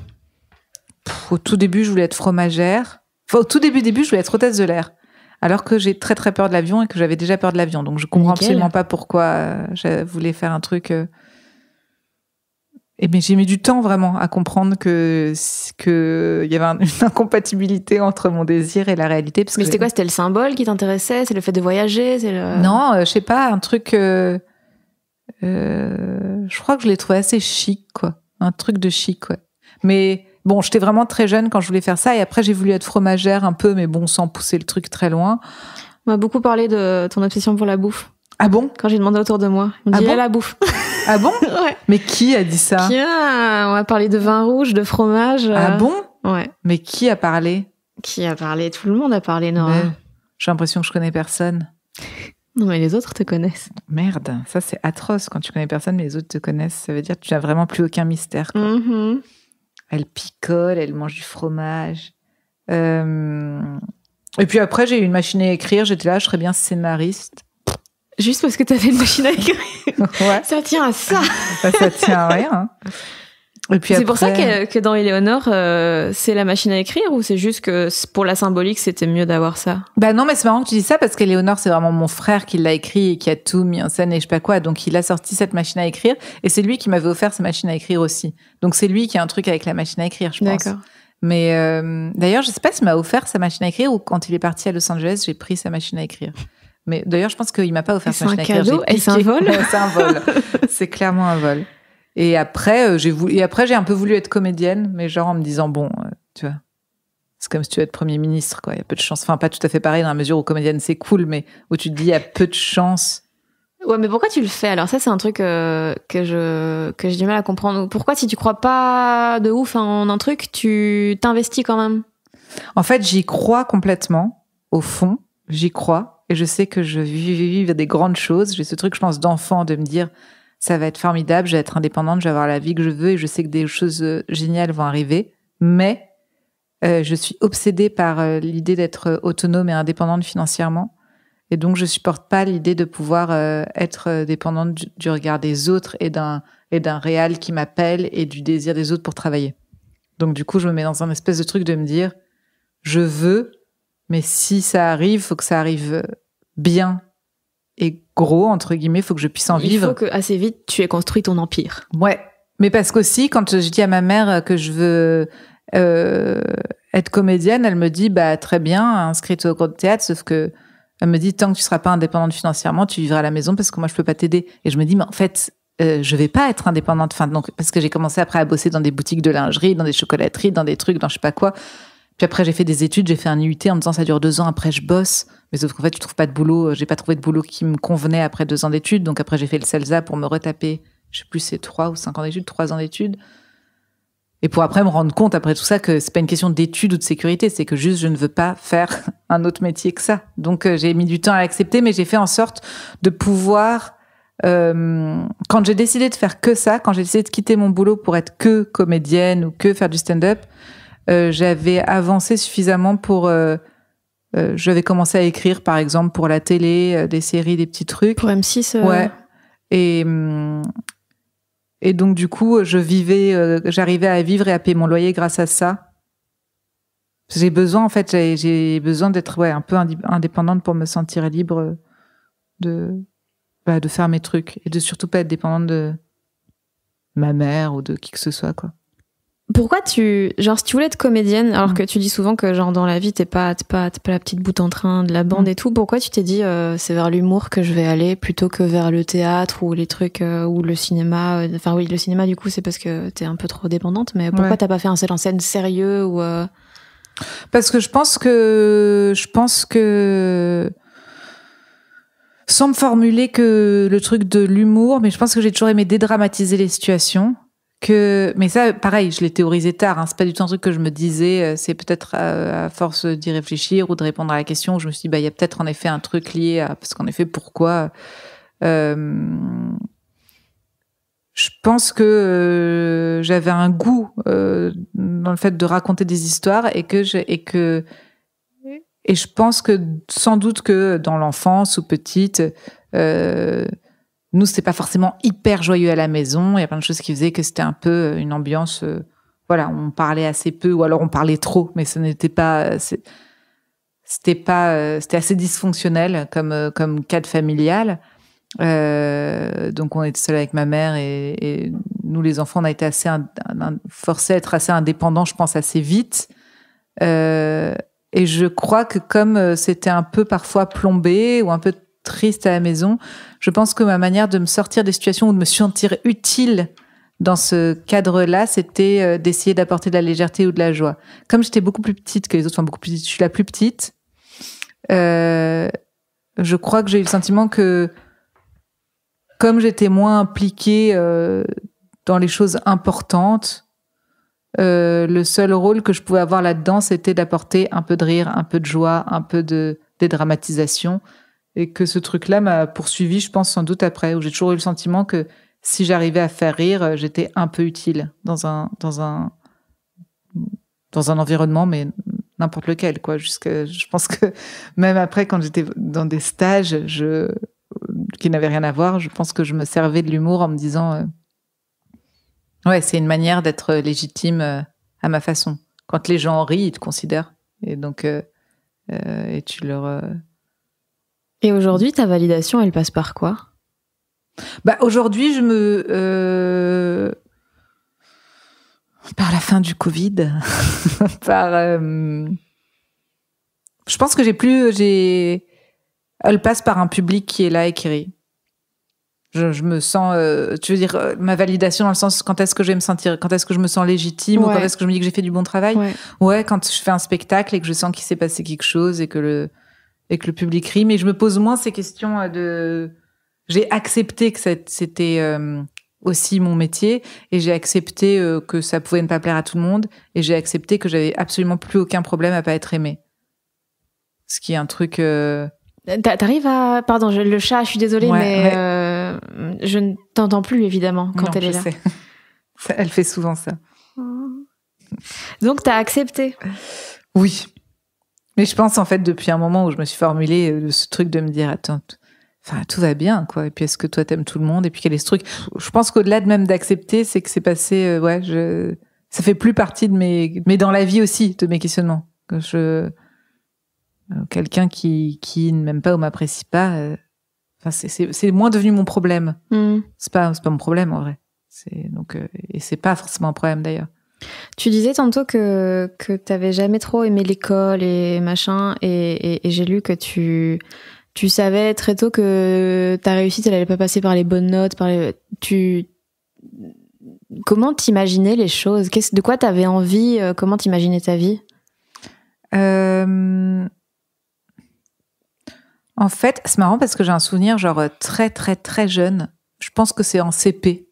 au tout début, je voulais être fromagère. Enfin, au tout début, début, je voulais être hôtesse de l'air. Alors que j'ai très très peur de l'avion et que j'avais déjà peur de l'avion. Donc je comprends absolument pas pourquoi euh, je voulais faire un truc et eh mais ben, j'ai mis du temps vraiment à comprendre que que il y avait une incompatibilité entre mon désir et la réalité. Parce mais c'était quoi C'était le symbole qui t'intéressait C'est le fait de voyager Non, euh, je sais pas, un truc. Euh, euh, je crois que je l'ai trouvé assez chic, quoi. Un truc de chic, quoi. Mais bon, j'étais vraiment très jeune quand je voulais faire ça, et après j'ai voulu être fromagère un peu, mais bon, sans pousser le truc très loin. On m'a beaucoup parlé de ton obsession pour la bouffe. Ah bon Quand j'ai demandé autour de moi, on me ah bon eh, la bouffe. Ah bon Mais qui a dit ça qui On va parler de vin rouge, de fromage. Ah euh, bon Ouais. Mais qui a parlé Qui a parlé Tout le monde a parlé, non J'ai l'impression que je connais personne. Non, mais les autres te connaissent. Merde, ça c'est atroce quand tu connais personne, mais les autres te connaissent. Ça veut dire que tu n'as vraiment plus aucun mystère. Mm-hmm. Elle picole, elle mange du fromage. Euh, et puis après, j'ai eu une machine à écrire, j'étais là, je serais bien scénariste. Juste parce que tu fait une machine à écrire. Ouais. ça tient à ça. Bah, ça tient à rien. c'est pour ça que, dans Eleonore, euh, c'est la machine à écrire ou c'est juste que pour la symbolique, c'était mieux d'avoir ça Bah non, mais c'est marrant que tu dis ça parce qu'Éléonore, c'est vraiment mon frère qui l'a écrit et qui a tout mis en scène et je sais pas quoi. Donc il a sorti cette machine à écrire et c'est lui qui m'avait offert sa machine à écrire aussi. Donc c'est lui qui a un truc avec la machine à écrire, je pense. D'accord. Mais euh, d'ailleurs, je sais pas m'a offert sa machine à écrire ou quand il est parti à Los Angeles, j'ai pris sa machine à écrire. Mais d'ailleurs, je pense qu'il m'a pas offert son C'est un cadeau c'est un vol. c'est un vol. c'est clairement un vol. Et après, euh, j'ai voulu, et après, j'ai un peu voulu être comédienne, mais genre en me disant, bon, euh, tu vois, c'est comme si tu veux être premier ministre, quoi. Il y a peu de chance. Enfin, pas tout à fait pareil dans la mesure où comédienne, c'est cool, mais où tu te dis, il y a peu de chance. Ouais, mais pourquoi tu le fais Alors ça, c'est un truc euh, que je que j'ai du mal à comprendre. Pourquoi si tu crois pas de ouf en un truc, tu t'investis quand même En fait, j'y crois complètement. Au fond, j'y crois et je sais que je vis des grandes choses. J'ai ce truc, je pense, d'enfant, de me dire ça va être formidable, je vais être indépendante, je vais avoir la vie que je veux et je sais que des choses euh, géniales vont arriver. Mais euh, je suis obsédée par euh, l'idée d'être autonome et indépendante financièrement. Et donc, je supporte pas l'idée de pouvoir être dépendante du, du, regard des autres et d'un et d'un réel qui m'appelle et du désir des autres pour travailler. Donc, du coup, je me mets dans un espèce de truc de me dire, je veux mais si ça arrive, faut que ça arrive bien et gros, entre guillemets, faut que je puisse en vivre. Il faut que assez vite, tu aies construit ton empire. Ouais. Mais parce qu'aussi, quand je dis à ma mère que je veux euh, être comédienne, elle me dit, bah, très bien, inscrite au cours de théâtre, sauf que elle me dit, tant que tu seras pas indépendante financièrement, tu vivras à la maison parce que moi, je peux pas t'aider. Et je me dis, mais en fait, euh, je vais pas être indépendante. Enfin, donc, parce que j'ai commencé après à bosser dans des boutiques de lingerie, dans des chocolateries, dans des trucs, dans je sais pas quoi. Puis après, j'ai fait des études, j'ai fait un IUT en me disant ça dure deux ans, après je bosse. Mais sauf qu'en fait, tu trouves pas de boulot. Euh, j'ai pas trouvé de boulot qui me convenait après deux ans d'études. Donc après, j'ai fait le CELSA pour me retaper, je sais plus, c'est trois ou cinq ans d'études, trois ans d'études. Et pour après me rendre compte, après tout ça, que c'est pas une question d'études ou de sécurité, c'est que juste je ne veux pas faire un autre métier que ça. Donc euh, j'ai mis du temps à l'accepter, mais j'ai fait en sorte de pouvoir euh, quand j'ai décidé de faire que ça, quand j'ai décidé de quitter mon boulot pour être que comédienne ou que faire du stand-up, euh, j'avais avancé suffisamment pour. Euh, euh, j'avais commencé à écrire, par exemple, pour la télé, euh, des séries, des petits trucs. Pour M6. Euh. Ouais. Et, mm, et donc, du coup, je vivais, j'arrivais à vivre et à payer mon loyer grâce à ça. J'ai besoin, en fait, j'ai besoin d'être ouais, un peu indépendante pour me sentir libre de, bah, de faire mes trucs et de surtout pas être dépendante de ma mère ou de qui que ce soit, quoi. Pourquoi tu. Genre, si tu voulais être comédienne, alors mm. que tu dis souvent que, genre, dans la vie, t'es pas, pas, pas la petite bout en train de la bande mm. et tout, pourquoi tu t'es dit euh, c'est vers l'humour que je vais aller plutôt que vers le théâtre ou les trucs euh, ou le cinéma euh, Enfin, oui, le cinéma, du coup, c'est parce que t'es un peu trop dépendante, mais pourquoi t'as pas fait un set en scène sérieux ou. Parce que je pense que. Je pense que sans me formuler que le truc de l'humour, mais je pense que j'ai toujours aimé dédramatiser les situations que, mais ça, pareil, je l'ai théorisé tard. Hein, c'est pas du tout un truc que je me disais. Euh, c'est peut-être euh, à, force d'y réfléchir ou de répondre à la question, je me suis dit, bah, il y a peut-être en effet un truc lié à. Parce qu'en effet, pourquoi euh, Je pense que euh, j'avais un goût euh, dans le fait de raconter des histoires et que. Je, et que et je pense que sans doute que dans l'enfance ou petite, nous, c'était pas forcément hyper joyeux à la maison. Il y a plein de choses qui faisaient que c'était un peu euh, une ambiance. Euh, voilà, on parlait assez peu, ou alors on parlait trop, mais ce n'était pas. Euh, c'était pas. c'était assez dysfonctionnel comme comme cadre familial. donc on était seul avec ma mère et, nous les enfants on a été assez un, forcés à être assez indépendants, je pense assez vite. et je crois que comme c'était un peu parfois plombé ou un peu triste à la maison, je pense que ma manière de me sortir des situations ou de me sentir utile dans ce cadre-là, c'était euh, d'essayer d'apporter de la légèreté ou de la joie. Comme j'étais beaucoup plus petite que les autres, enfin beaucoup plus je suis la plus petite, euh, je crois que j'ai eu le sentiment que comme j'étais moins impliquée euh, dans les choses importantes, le seul rôle que je pouvais avoir là-dedans, c'était d'apporter un peu de rire, un peu de joie, un peu de dédramatisation, et que ce truc-là m'a poursuivi, je pense, sans doute après, où j'ai toujours eu le sentiment que si j'arrivais à faire rire, j'étais un peu utile dans un, dans un, dans un environnement, mais n'importe lequel, quoi. Jusque, je pense que même après, quand j'étais dans des stages, je, qui n'avaient rien à voir, je pense que je me servais de l'humour en me disant, euh, ouais, c'est une manière d'être légitime euh, à ma façon. Quand les gens rient, ils te considèrent. Et donc, euh, et tu leur, et aujourd'hui, ta validation, elle passe par quoi Bah aujourd'hui, je me euh, par la fin du Covid, par euh, je pense que j'ai plus j'ai elle passe par un public qui est là et qui rit. Je, me sens, euh, tu veux dire, euh, ma validation dans le sens quand est-ce que je vais me sentir, quand est-ce que je me sens légitime ou quand est-ce que je me dis que j'ai fait du bon travail. Ouais. ouais. quand je fais un spectacle et que je sens qu'il s'est passé quelque chose et que le, et que le public rit. Mais je me pose moins ces questions euh, de. J'ai accepté que c'était euh, aussi mon métier et j'ai accepté euh, que ça pouvait ne pas plaire à tout le monde et j'ai accepté que j'avais absolument plus aucun problème à pas être aimé. Ce qui est un truc. T'arrives à. Pardon, le chat, je suis désolée, mais je ne t'entends plus évidemment quand elle est là. Elle fait souvent ça. Donc, t'as accepté Oui, mais je pense en fait depuis un moment où je me suis formulé euh, ce truc de me dire attends, enfin tout va bien quoi. Et puis est-ce que toi t'aimes tout le monde Et puis quel est ce truc Je pense qu'au-delà de même d'accepter, c'est que c'est passé. Euh, ouais, je... ça fait plus partie de mes, mais dans la vie aussi de mes questionnements. Que je euh, quelqu'un qui qui ne m'aime pas ou m'apprécie pas. Enfin c'est moins devenu mon problème. Mmh. C'est pas c'est pas mon problème en vrai. C'est donc et c'est pas forcément un problème d'ailleurs. Tu disais tantôt que, que tu n'avais jamais trop aimé l'école et machin, et, j'ai lu que tu, savais très tôt que ta réussite, elle n'allait pas passer par les bonnes notes, par Tu... Comment t'imaginais les choses quest De quoi t'avais envie euh, Comment t'imaginais ta vie euh, En fait, c'est marrant parce que j'ai un souvenir genre euh, très très très jeune. Je pense que c'est en CP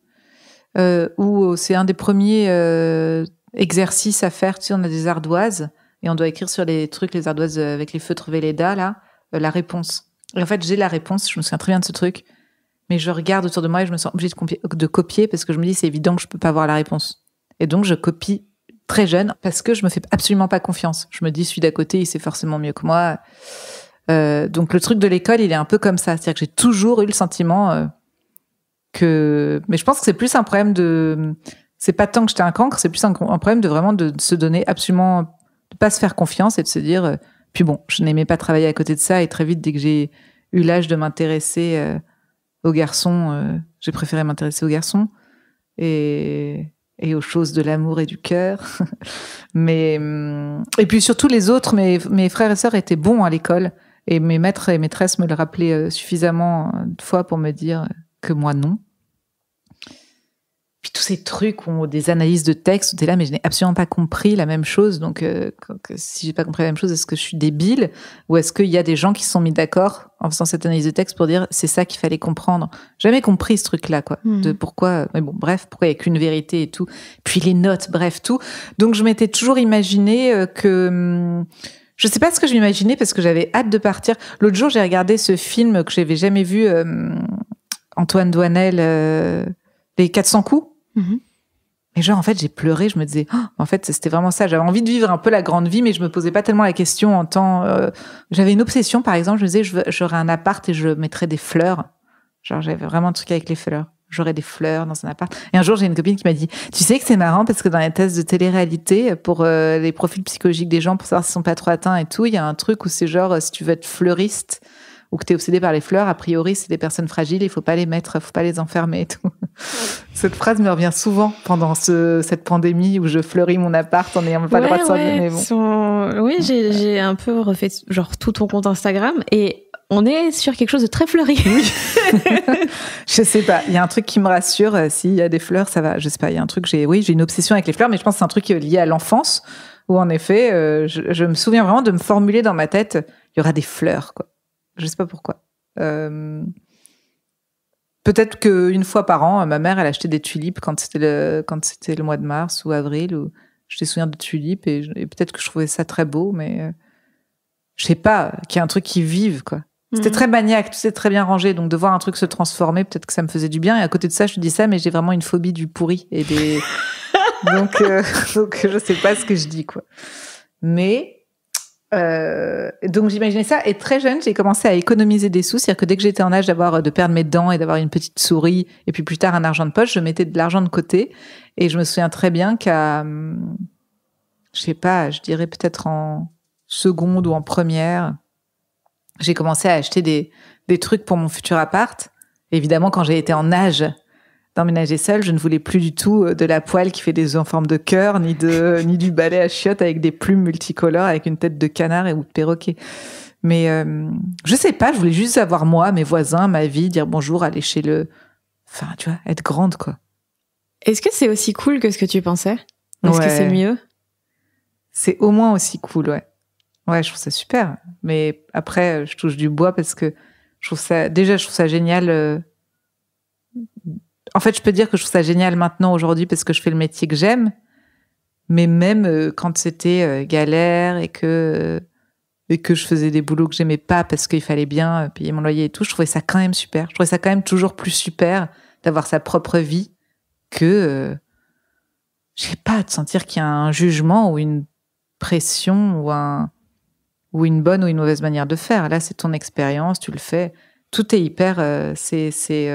euh, où euh, c'est un des premiers euh, exercices à faire. Tu sais, on a des ardoises et on doit écrire sur les trucs, les ardoises euh, avec les feutres Velleda, là, la réponse. Et en fait, j'ai la réponse, je me souviens très bien de ce truc, mais je regarde autour de moi et je me sens obligée de, copier, parce que je me dis, c'est évident que je peux pas avoir la réponse. Et donc, je copie très jeune parce que je me fais absolument pas confiance. Je me dis, celui d'à côté, il sait forcément mieux que moi. donc, le truc de l'école, il est un peu comme ça. C'est-à-dire que j'ai toujours eu le sentiment que. Mais je pense que c'est plus un problème de. C'est pas tant que j'étais un cancre, c'est plus un, problème de vraiment de, se donner absolument. de pas se faire confiance et de se dire. Euh, puis bon, je n'aimais pas travailler à côté de ça et très vite, dès que j'ai eu l'âge de m'intéresser euh, aux garçons, euh, j'ai préféré m'intéresser aux garçons et, et aux choses de l'amour et du cœur. mais hum, et puis surtout les autres, mes, mes frères et sœurs étaient bons à l'école et mes maîtres et maîtresses me le rappelaient suffisamment de fois pour me dire que moi non. Puis tous ces trucs ont des analyses de texte où t'es là, mais je n'ai absolument pas compris la même chose. Donc, si euh, que, si j'ai pas compris la même chose, est-ce que je suis débile ou est-ce qu'il y a des gens qui se sont mis d'accord en faisant cette analyse de texte pour dire c'est ça qu'il fallait comprendre Jamais compris ce truc-là, quoi. Hmm. De pourquoi Mais bon, bref, pourquoi il n'y a qu'une vérité et tout. Puis les notes, bref, tout. Donc, je m'étais toujours imaginé euh, que. Hmm, je sais pas ce que je m'imaginais parce que j'avais hâte de partir. L'autre jour, j'ai regardé ce film que j'avais jamais vu. Euh, hmm, Antoine Douanel, euh, les 400 coups. Mhm. Mais Et genre, en fait, j'ai pleuré. Je me disais, oh, en fait, c'était vraiment ça. J'avais envie de vivre un peu la grande vie, mais je me posais pas tellement la question en temps. Euh, j'avais une obsession, par exemple. Je me disais, j'aurais un appart et je mettrais des fleurs. Genre, j'avais vraiment un truc avec les fleurs. J'aurais des fleurs dans un appart. Et un jour, j'ai une copine qui m'a dit, tu sais que c'est marrant parce que dans les tests de télé-réalité, pour euh, les profils psychologiques des gens, pour savoir s'ils sont pas trop atteints et tout, il y a un truc où c'est genre, si tu veux être fleuriste, ou que tu es obsédé par les fleurs, a priori, c'est des personnes fragiles, il faut pas les mettre, faut pas les enfermer et tout. cette phrase me revient souvent pendant cette pandémie où je fleuris mon appart en n'ayant pas le droit de sortir. Oui, j'ai un peu refait genre tout ton compte Instagram et on est sur quelque chose de très fleuri. je sais pas. Il y a un truc qui me rassure. Euh, s'il y a des fleurs, ça va. Je sais pas. Il y a un truc. J'ai oui, j'ai une obsession avec les fleurs, mais je pense que c'est un truc euh, lié à l'enfance. Où en effet, euh, je, je, me souviens vraiment de me formuler dans ma tête. Il y aura des fleurs, quoi. Je sais pas pourquoi. Euh... Peut-être qu'une fois par an, ma mère, elle achetait des tulipes quand c'était le, quand c'était le mois de mars ou avril. Ou, je me souviens de tulipes et, peut-être que je trouvais ça très beau, mais euh, je sais pas, qu'il y a un truc qui vive, quoi. C'était mhm. très maniaque, tout s'est très bien rangé, donc de voir un truc se transformer, peut-être que ça me faisait du bien. Et à côté de ça, je dis ça, ah, mais j'ai vraiment une phobie du pourri et des. donc, euh, donc, je sais pas ce que je dis, quoi. Mais euh, donc j'imaginais ça. Et très jeune, j'ai commencé à économiser des sous. C'est-à-dire que dès que j'étais en âge d'avoir de perdre mes dents et d'avoir une petite souris, et puis plus tard un argent de poche, je mettais de l'argent de côté. Et je me souviens très bien qu'à, je sais pas, je dirais peut-être en seconde ou en première, j'ai commencé à acheter des, des trucs pour mon futur appart. Évidemment, quand j'ai été en âge d'emménager seule, je ne voulais plus du tout euh, de la poêle qui fait des en forme de cœur, ni de ni du balai à chiottes avec des plumes multicolores, avec une tête de canard et ou de perroquet. Mais euh, je sais pas, je voulais juste avoir moi, mes voisins, ma vie, dire bonjour, aller chez le, enfin tu vois, être grande quoi. Est-ce que c'est aussi cool que ce que tu pensais Est-ce que c'est mieux C'est au moins aussi cool, ouais. Ouais, je trouve ça super. Mais après, euh, je touche du bois parce que je trouve ça déjà, je trouve ça génial. Euh, en fait, je peux dire que je trouve ça génial maintenant, aujourd'hui, parce que je fais le métier que j'aime. Mais même euh, quand c'était euh, galère et que, et que je faisais des boulots que j'aimais pas parce qu'il fallait bien euh, payer mon loyer et tout, je trouvais ça quand même super. Je trouvais ça quand même toujours plus super d'avoir sa propre vie que, je sais pas, de sentir qu'il y a un jugement ou une pression ou un, ou une bonne ou une mauvaise manière de faire. Là, c'est ton expérience, tu le fais. Tout est hyper, c'est, c'est,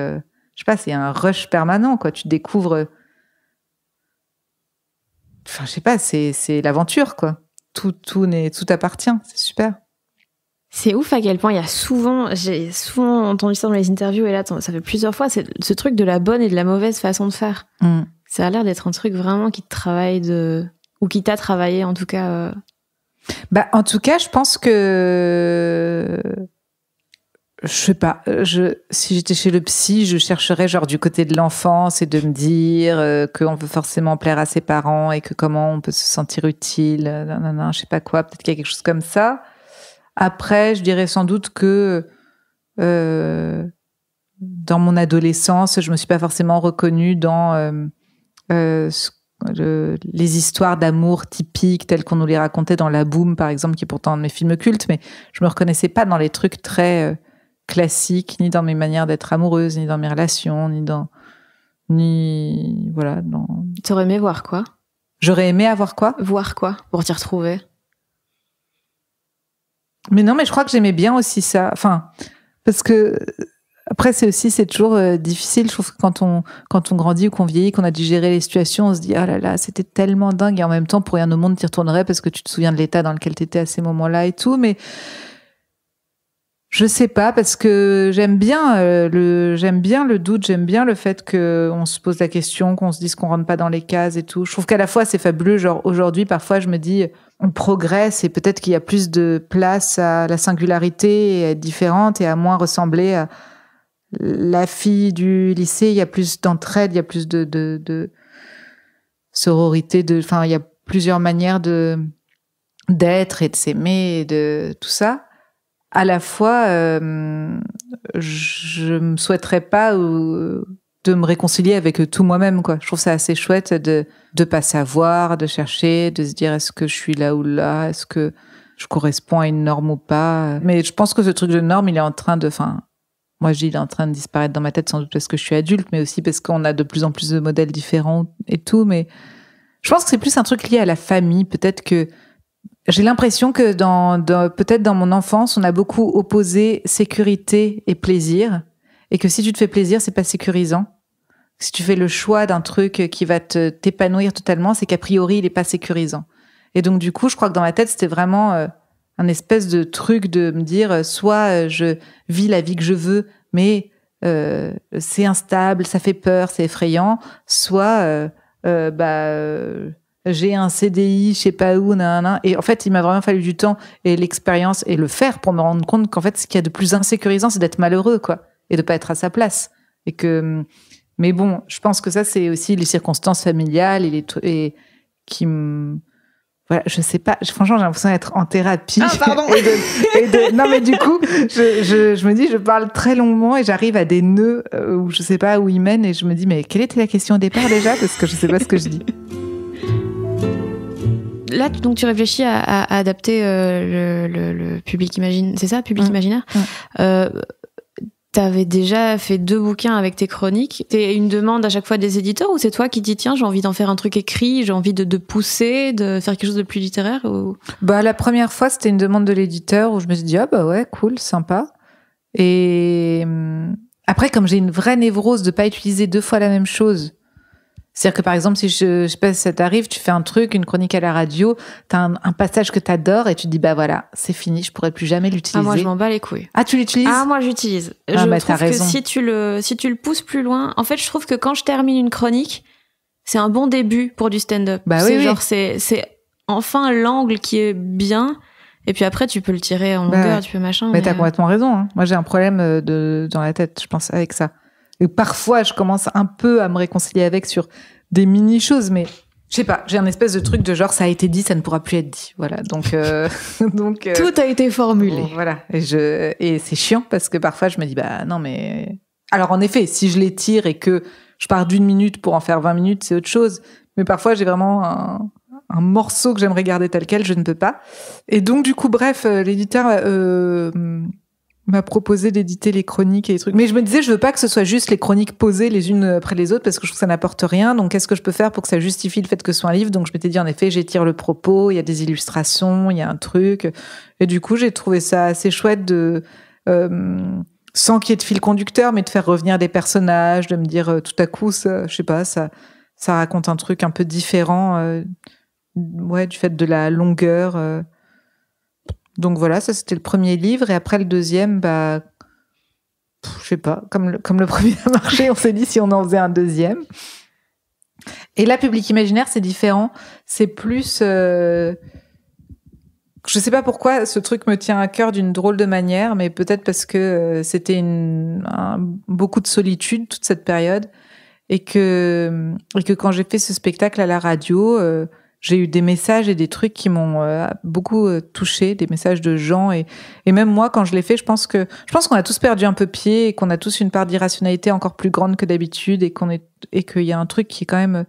je sais pas, c'est un rush permanent, quoi. Tu découvres. Enfin, je sais pas, c'est l'aventure, quoi. Tout, tout, tout appartient, c'est super. C'est ouf à quel point il y a souvent, j'ai souvent entendu ça dans les interviews, et là, ça fait plusieurs fois, c'est ce truc de la bonne et de la mauvaise façon de faire. Mm. Ça a l'air d'être un truc vraiment qui te travaille de. ou qui t'a travaillé, en tout cas. Euh. Bah, en tout cas, je pense que je sais pas. Euh, je, si j'étais chez le psy, je chercherais genre du côté de l'enfance et de me dire euh, qu'on veut forcément plaire à ses parents et que comment on peut se sentir utile. Euh, non, non, non, je sais pas quoi. Peut-être qu'il y a quelque chose comme ça. Après, je dirais sans doute que euh, dans mon adolescence, je me suis pas forcément reconnue dans euh, les histoires d'amour typiques telles qu'on nous les racontait dans La Boom, par exemple, qui est pourtant un de mes films cultes, mais je me reconnaissais pas dans les trucs très classique, ni dans mes manières d'être amoureuse, ni dans mes relations, ni dans ni voilà dans. T'aurais aimé voir quoi J'aurais aimé avoir quoi Voir quoi pour t'y retrouver. Mais non, mais je crois que j'aimais bien aussi ça. Enfin, parce que après, c'est aussi, c'est toujours euh, difficile. Je trouve que quand on, quand on grandit ou qu'on vieillit, qu'on a digéré les situations, on se dit, ah là là, c'était tellement dingue. Et en même temps, pour rien au monde, t'y retournerais parce que tu te souviens de l'état dans lequel t'étais à ces moments-là et tout. Mais je sais pas parce que j'aime bien euh, le j'aime bien le doute, j'aime bien le fait que on se pose la question, qu'on se dise qu'on rentre pas dans les cases et tout. Je trouve qu'à la fois c'est fabuleux, genre aujourd'hui parfois je me dis on progresse et peut-être qu'il y a plus de place à la singularité et à être différente et à moins ressembler à la fille du lycée, il y a plus d'entraide, il y a plus de, de, de sororité, de enfin il y a plusieurs manières de d'être et de s'aimer et de tout ça à la fois, euh, je me souhaiterais pas euh, de me réconcilier avec tout moi-même. quoi. Je trouve ça assez chouette de de pas savoir, de chercher, de se dire est-ce que je suis là ou là, est-ce que je corresponds à une norme ou pas. Mais je pense que ce truc de norme, il est en train de... Enfin, moi, je dis, il est en train de disparaître dans ma tête, sans doute parce que je suis adulte, mais aussi parce qu'on a de plus en plus de modèles différents et tout. Mais je pense que c'est plus un truc lié à la famille. Peut-être que j'ai l'impression que dans, peut-être dans mon enfance, on a beaucoup opposé sécurité et plaisir, et que si tu te fais plaisir, c'est pas sécurisant. Si tu fais le choix d'un truc qui va te t'épanouir totalement, c'est qu'a priori, il est pas sécurisant. Et donc du coup, je crois que dans ma tête, c'était vraiment euh, un espèce de truc de me dire, euh, soit euh, je vis la vie que je veux, mais c'est instable, ça fait peur, c'est effrayant, soit bah j'ai un CDI, je sais pas où, Et en fait, il m'a vraiment fallu du temps et l'expérience et le faire pour me rendre compte qu'en fait, ce qu'il y a de plus insécurisant, c'est d'être malheureux, quoi, et de pas être à sa place. Et que, mais bon, je pense que ça, c'est aussi les circonstances familiales et les et qui me voilà, je sais pas. Franchement, j'ai l'impression d'être en thérapie. Ah, pardon. non, mais du coup, je, je, me dis, je parle très longuement et j'arrive à des nœuds euh, où je sais pas où ils mènent et je me dis, mais quelle était la question au départ déjà Parce que je sais pas ce que je dis là, donc tu réfléchis à, à, adapter euh, le, public imaginaire, c'est ça, public imaginaire. Euh, T'avais déjà fait deux bouquins avec tes chroniques. T'es une demande à chaque fois des éditeurs ou c'est toi qui dis tiens j'ai envie d'en faire un truc écrit, j'ai envie de, de, pousser, de faire quelque chose de plus littéraire ou... Bah la première fois c'était une demande de l'éditeur où je me suis dit ah bah ouais cool sympa. Et hum, après comme j'ai une vraie névrose de pas utiliser deux fois la même chose c'est-à-dire que par exemple, si je, je sais pas ça t'arrive, tu fais un truc, une chronique à la radio, t'as un, un passage que t'adores et tu te dis bah voilà, c'est fini, je pourrais plus jamais l'utiliser. Ah moi je m'en bats les couilles. Ah tu l'utilises Ah moi j'utilise. Ah, je bah, trouve raison. si tu le si tu le pousses plus loin, en fait je trouve que quand je termine une chronique, c'est un bon début pour du stand-up. Bah c'est oui, genre c'est c'est enfin l'angle qui est bien. Et puis après, tu peux le tirer en bah longueur, tu peux machin. Mais, t'as euh, complètement raison. Hein. Moi, j'ai un problème euh, de, dans la tête, je pense, avec ça. Et parfois, je commence un peu à me réconcilier avec sur des mini choses, mais je sais pas, j'ai un espèce de truc de genre ça a été dit, ça ne pourra plus être dit. Voilà, donc euh, donc euh, tout a été formulé. Voilà, et je et c'est chiant parce que parfois je me dis bah non mais alors en effet, si je les tire et que je pars d'une minute pour en faire 20 minutes, c'est autre chose, mais parfois j'ai vraiment un, un morceau que j'aimerais garder tel quel, je ne peux pas. Et donc du coup bref, euh, l'éditeur m'a proposé d'éditer les chroniques et les trucs. Mais je me disais, je veux pas que ce soit juste les chroniques posées les unes après les autres parce que je trouve que ça n'apporte rien. Donc, qu'est-ce que je peux faire pour que ça justifie le fait que ce soit un livre Donc, je m'étais dit, en effet, j'étire le propos, il y a des illustrations, il y a un truc. Et du coup, j'ai trouvé ça assez chouette de, euh, sans qu'il y ait de fil conducteur, mais de faire revenir des personnages, de me dire euh, tout à coup, je sais pas, ça, ça raconte un truc un peu différent, euh, ouais, du fait de la longueur. Donc voilà, ça c'était le premier livre. Et après le deuxième, bah, je sais pas, comme le, comme le premier a marché, on s'est dit si on en faisait un deuxième. Et là, Public Imaginaire, c'est différent. C'est plus. Euh... Je sais pas pourquoi ce truc me tient à cœur d'une drôle de manière, mais peut-être parce que euh, c'était une, beaucoup de solitude toute cette période et que et que quand j'ai fait ce spectacle à la radio, euh, j'ai eu des messages et des trucs qui m'ont euh, beaucoup euh, touché, des messages de gens et, et même moi quand je l'ai fait, je pense que je pense qu'on a tous perdu un peu pied et qu'on a tous une part d'irrationalité encore plus grande que d'habitude et qu'on est et qu'il y a un truc qui est quand même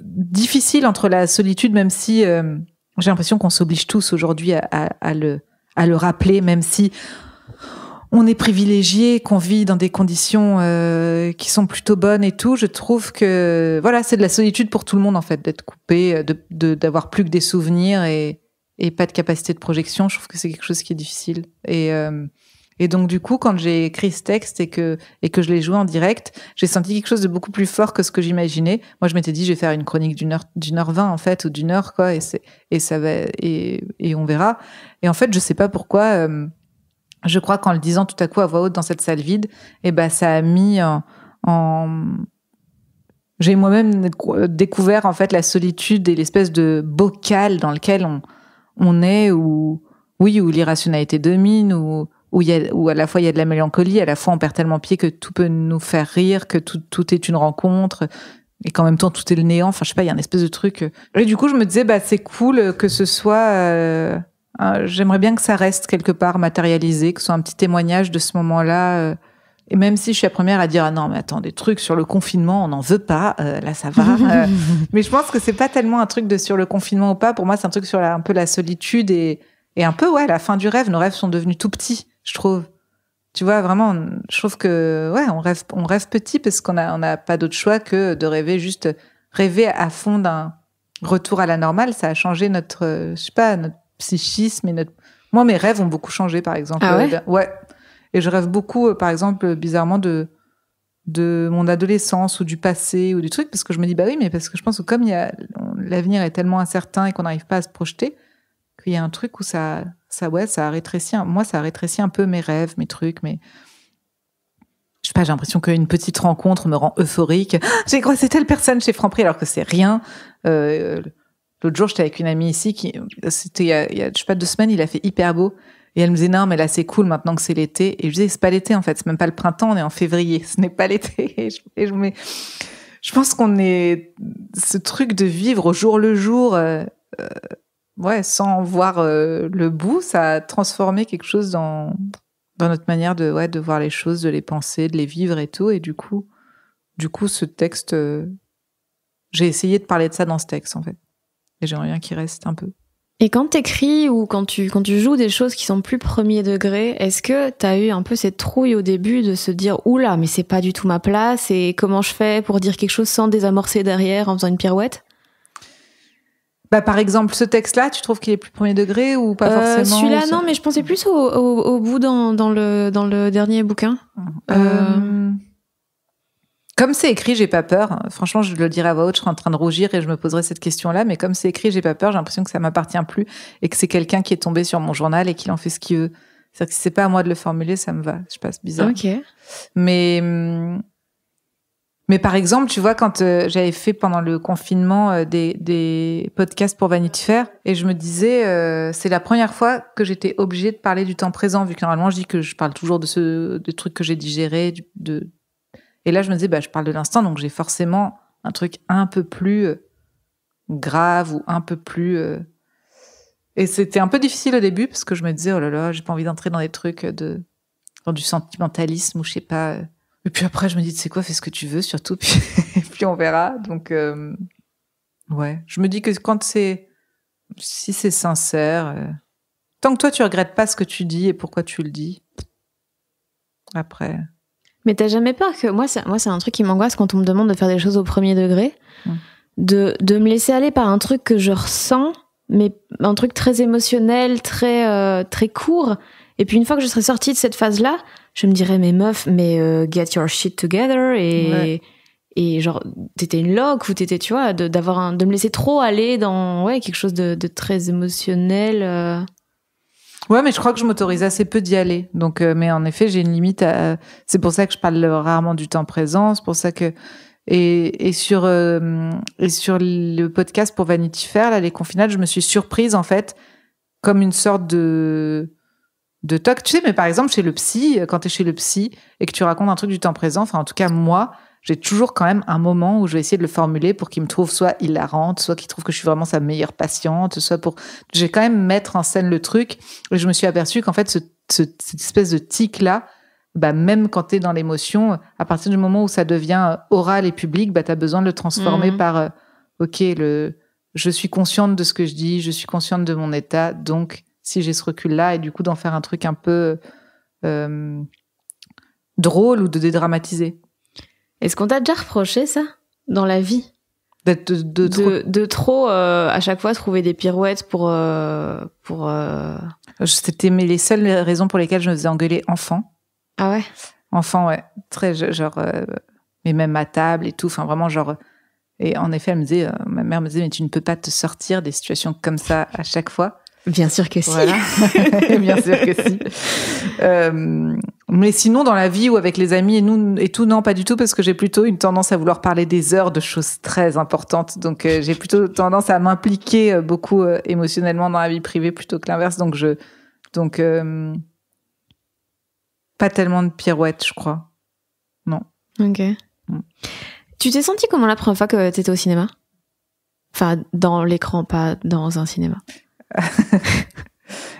difficile entre la solitude, même si euh, j'ai l'impression qu'on s'oblige tous aujourd'hui à, le à le rappeler, même si on est privilégié, qu'on vit dans des conditions euh, qui sont plutôt bonnes et tout. Je trouve que voilà, c'est de la solitude pour tout le monde en fait, d'être coupé, euh, d'avoir plus que des souvenirs et, pas de capacité de projection. Je trouve que c'est quelque chose qui est difficile. Et euh, et donc du coup, quand j'ai écrit ce texte et que et que je l'ai joué en direct, j'ai senti quelque chose de beaucoup plus fort que ce que j'imaginais. Moi, je m'étais dit, je vais faire une chronique d'une heure d'une heure vingt en fait ou d'une heure quoi, et c'est et ça va et on verra. Et en fait, je sais pas pourquoi je crois qu'en le disant tout à coup à voix haute dans cette salle vide, eh ben, ça a mis en, j'ai moi-même découvert en fait la solitude et l'espèce de bocal dans lequel on, on est où oui où l'irrationalité domine où où, y a, où à la fois il y a de la mélancolie, à la fois on perd tellement pied que tout peut nous faire rire, que tout, tout est une rencontre, et qu'en même temps tout est le néant. Enfin, je sais pas, il y a un espèce de truc. Et du coup, je me disais, bah c'est cool que ce soit euh, ah, j'aimerais bien que ça reste quelque part matérialisé, que ce soit un petit témoignage de ce moment-là. Euh. Et même si je suis la première à dire ah non mais attends des trucs sur le confinement on n'en veut pas euh, là ça va euh. mais je pense que c'est pas tellement un truc de sur le confinement ou pas pour moi c'est un truc sur un peu la solitude et et un peu ouais la fin du rêve nos rêves sont devenus tout petits je trouve tu vois vraiment je trouve que ouais on rêve on rêve petit parce qu'on a on n'a pas d'autre choix que de rêver juste rêver à fond d'un retour à la normale ça a changé notre je sais pas notre psychisme et notre. Moi, mes rêves ont beaucoup changé, par exemple. Ah euh, ouais, Et je rêve beaucoup, euh, par exemple, euh, bizarrement, de, de mon adolescence ou du passé ou du truc, parce que je me dis, bah oui, mais parce que je pense que comme l'avenir est tellement incertain et qu'on n'arrive pas à se projeter, qu'il y a un truc où ça, ça, ouais, ça a rétréci. Moi, ça a rétréci un peu mes rêves, mes trucs, mais. Je sais pas, j'ai l'impression qu'une petite rencontre me rend euphorique. J'ai croisé telle personne chez Franprix alors que c'est rien. L'autre jour, j'étais avec une amie ici qui, c'était il y a, je sais pas, deux semaines, il a fait hyper beau. Et elle me disait, non, mais là, c'est cool maintenant que c'est l'été. Et je disais, c'est pas l'été, en fait. C'est même pas le printemps, on est en février. Ce n'est pas l'été. Et je, et je, pense qu'on est, ce truc de vivre au jour le jour, euh, euh ouais, sans voir euh, le bout, ça a transformé quelque chose dans, dans notre manière de, ouais, de voir les choses, de les penser, de les vivre et tout. Et du coup, du coup, ce texte, euh, j'ai essayé de parler de ça dans ce texte, en fait et j'aimerais bien qu'il reste un peu. Et quand t'écris ou quand tu, quand tu joues des choses qui sont plus premier degré, est-ce que t'as eu un peu cette trouille au début de se dire oula, mais c'est pas du tout ma place et comment je fais pour dire quelque chose sans désamorcer derrière en faisant une pirouette bah, par exemple, ce texte-là, tu trouves qu'il est plus premier degré ou pas euh, forcément Celui-là, non, mais je pensais plus au, bout dans, le, dans le dernier bouquin. Mmh. Euh... euh comme c'est écrit, j'ai pas peur. Franchement, je le dirais à voix haute, je serais en train de rougir et je me poserai cette question-là. Mais comme c'est écrit, j'ai pas peur. J'ai l'impression que ça m'appartient plus et que c'est quelqu'un qui est tombé sur mon journal et qu'il en fait ce qu'il veut. C'est-à-dire que c'est pas à moi de le formuler, ça me va. Je passe bizarre. Mais hum, mais par exemple, tu vois, quand euh, j'avais fait pendant le confinement euh, des, des, podcasts pour Vanity Fair, et je me disais, euh, c'est la première fois que j'étais obligée de parler du temps présent, vu que normalement je dis que je parle toujours de ce de trucs que j'ai digérés, de, et là, je me disais, bah, je parle de l'instant, donc j'ai forcément un truc un peu plus euh, grave ou un peu plus. Euh. Et c'était un peu difficile au début parce que je me disais, oh là là, j'ai pas envie d'entrer dans des trucs de. dans du sentimentalisme ou je sais pas. Euh. Et puis après, je me dis, c'est quoi, fais ce que tu veux surtout, puis, on verra. Donc, ouais. Je me dis que quand c'est. si c'est sincère. Tant que toi, tu regrettes pas ce que tu dis et pourquoi tu le dis. Après. Mais t'as jamais peur que moi, c'est, moi, c'est un truc qui m'angoisse quand on me demande de faire des choses au premier degré, de, me laisser aller par un truc que je ressens, mais un truc très émotionnel, très euh, très court. Et puis une fois que je serai sortie de cette phase-là, je me dirais mais meuf, mais euh, get your shit together et et genre t'étais une loque ou t'étais tu vois de, d'avoir de me laisser trop aller dans ouais quelque chose de, très émotionnel. Euh. Ouais, mais je crois que je m'autorise assez peu d'y aller. Donc, euh, mais en effet, j'ai une limite. À... C'est pour ça que je parle rarement du temps présent. C'est pour ça que et, et sur euh, et sur le podcast pour Vanity Fair, là, les confinades, je me suis surprise en fait comme une sorte de de toc. Tu sais, mais par exemple chez le psy, quand t'es chez le psy et que tu racontes un truc du temps présent, enfin en tout cas moi, j'ai toujours quand même un moment où je vais essayer de le formuler pour qu'il me trouve soit hilarante, soit qu'il trouve que je suis vraiment sa meilleure patiente, soit pour... Je vais quand même mettre en scène le truc. Et je me suis aperçue qu'en fait, ce, cette espèce de tic-là, bah, même quand tu es dans l'émotion, à partir du moment où ça devient euh, oral et public, bah, tu as besoin de le transformer mhm. par euh, OK, le, je suis consciente de ce que je dis, je suis consciente de mon état, donc si j'ai ce recul-là, et du coup d'en faire un truc un peu euh, drôle ou de dédramatiser. Est-ce qu'on t'a déjà reproché ça dans la vie de, trop, euh, à chaque fois trouver des pirouettes pour euh, pour. Euh, c'était les seules raisons pour lesquelles je me faisais engueuler enfant. Ah ouais. Enfant ouais très genre mais même à table et tout enfin vraiment genre et en effet me ma mère me disait mais tu ne peux pas te sortir des situations comme ça à chaque fois. Bien sûr que si. Bien sûr que si. Mais sinon, dans la vie ou avec les amis et, nous, et tout, non, pas du tout, parce que j'ai plutôt une tendance à vouloir parler des heures de choses très importantes. Donc, euh, j'ai plutôt tendance à m'impliquer euh, beaucoup euh, émotionnellement dans la vie privée plutôt que l'inverse. Donc, je, donc, pas tellement de pirouettes, je crois. Non. Ok. Mm. Tu t'es senti comment la première fois que t'étais au cinéma Enfin, dans l'écran, pas dans un cinéma.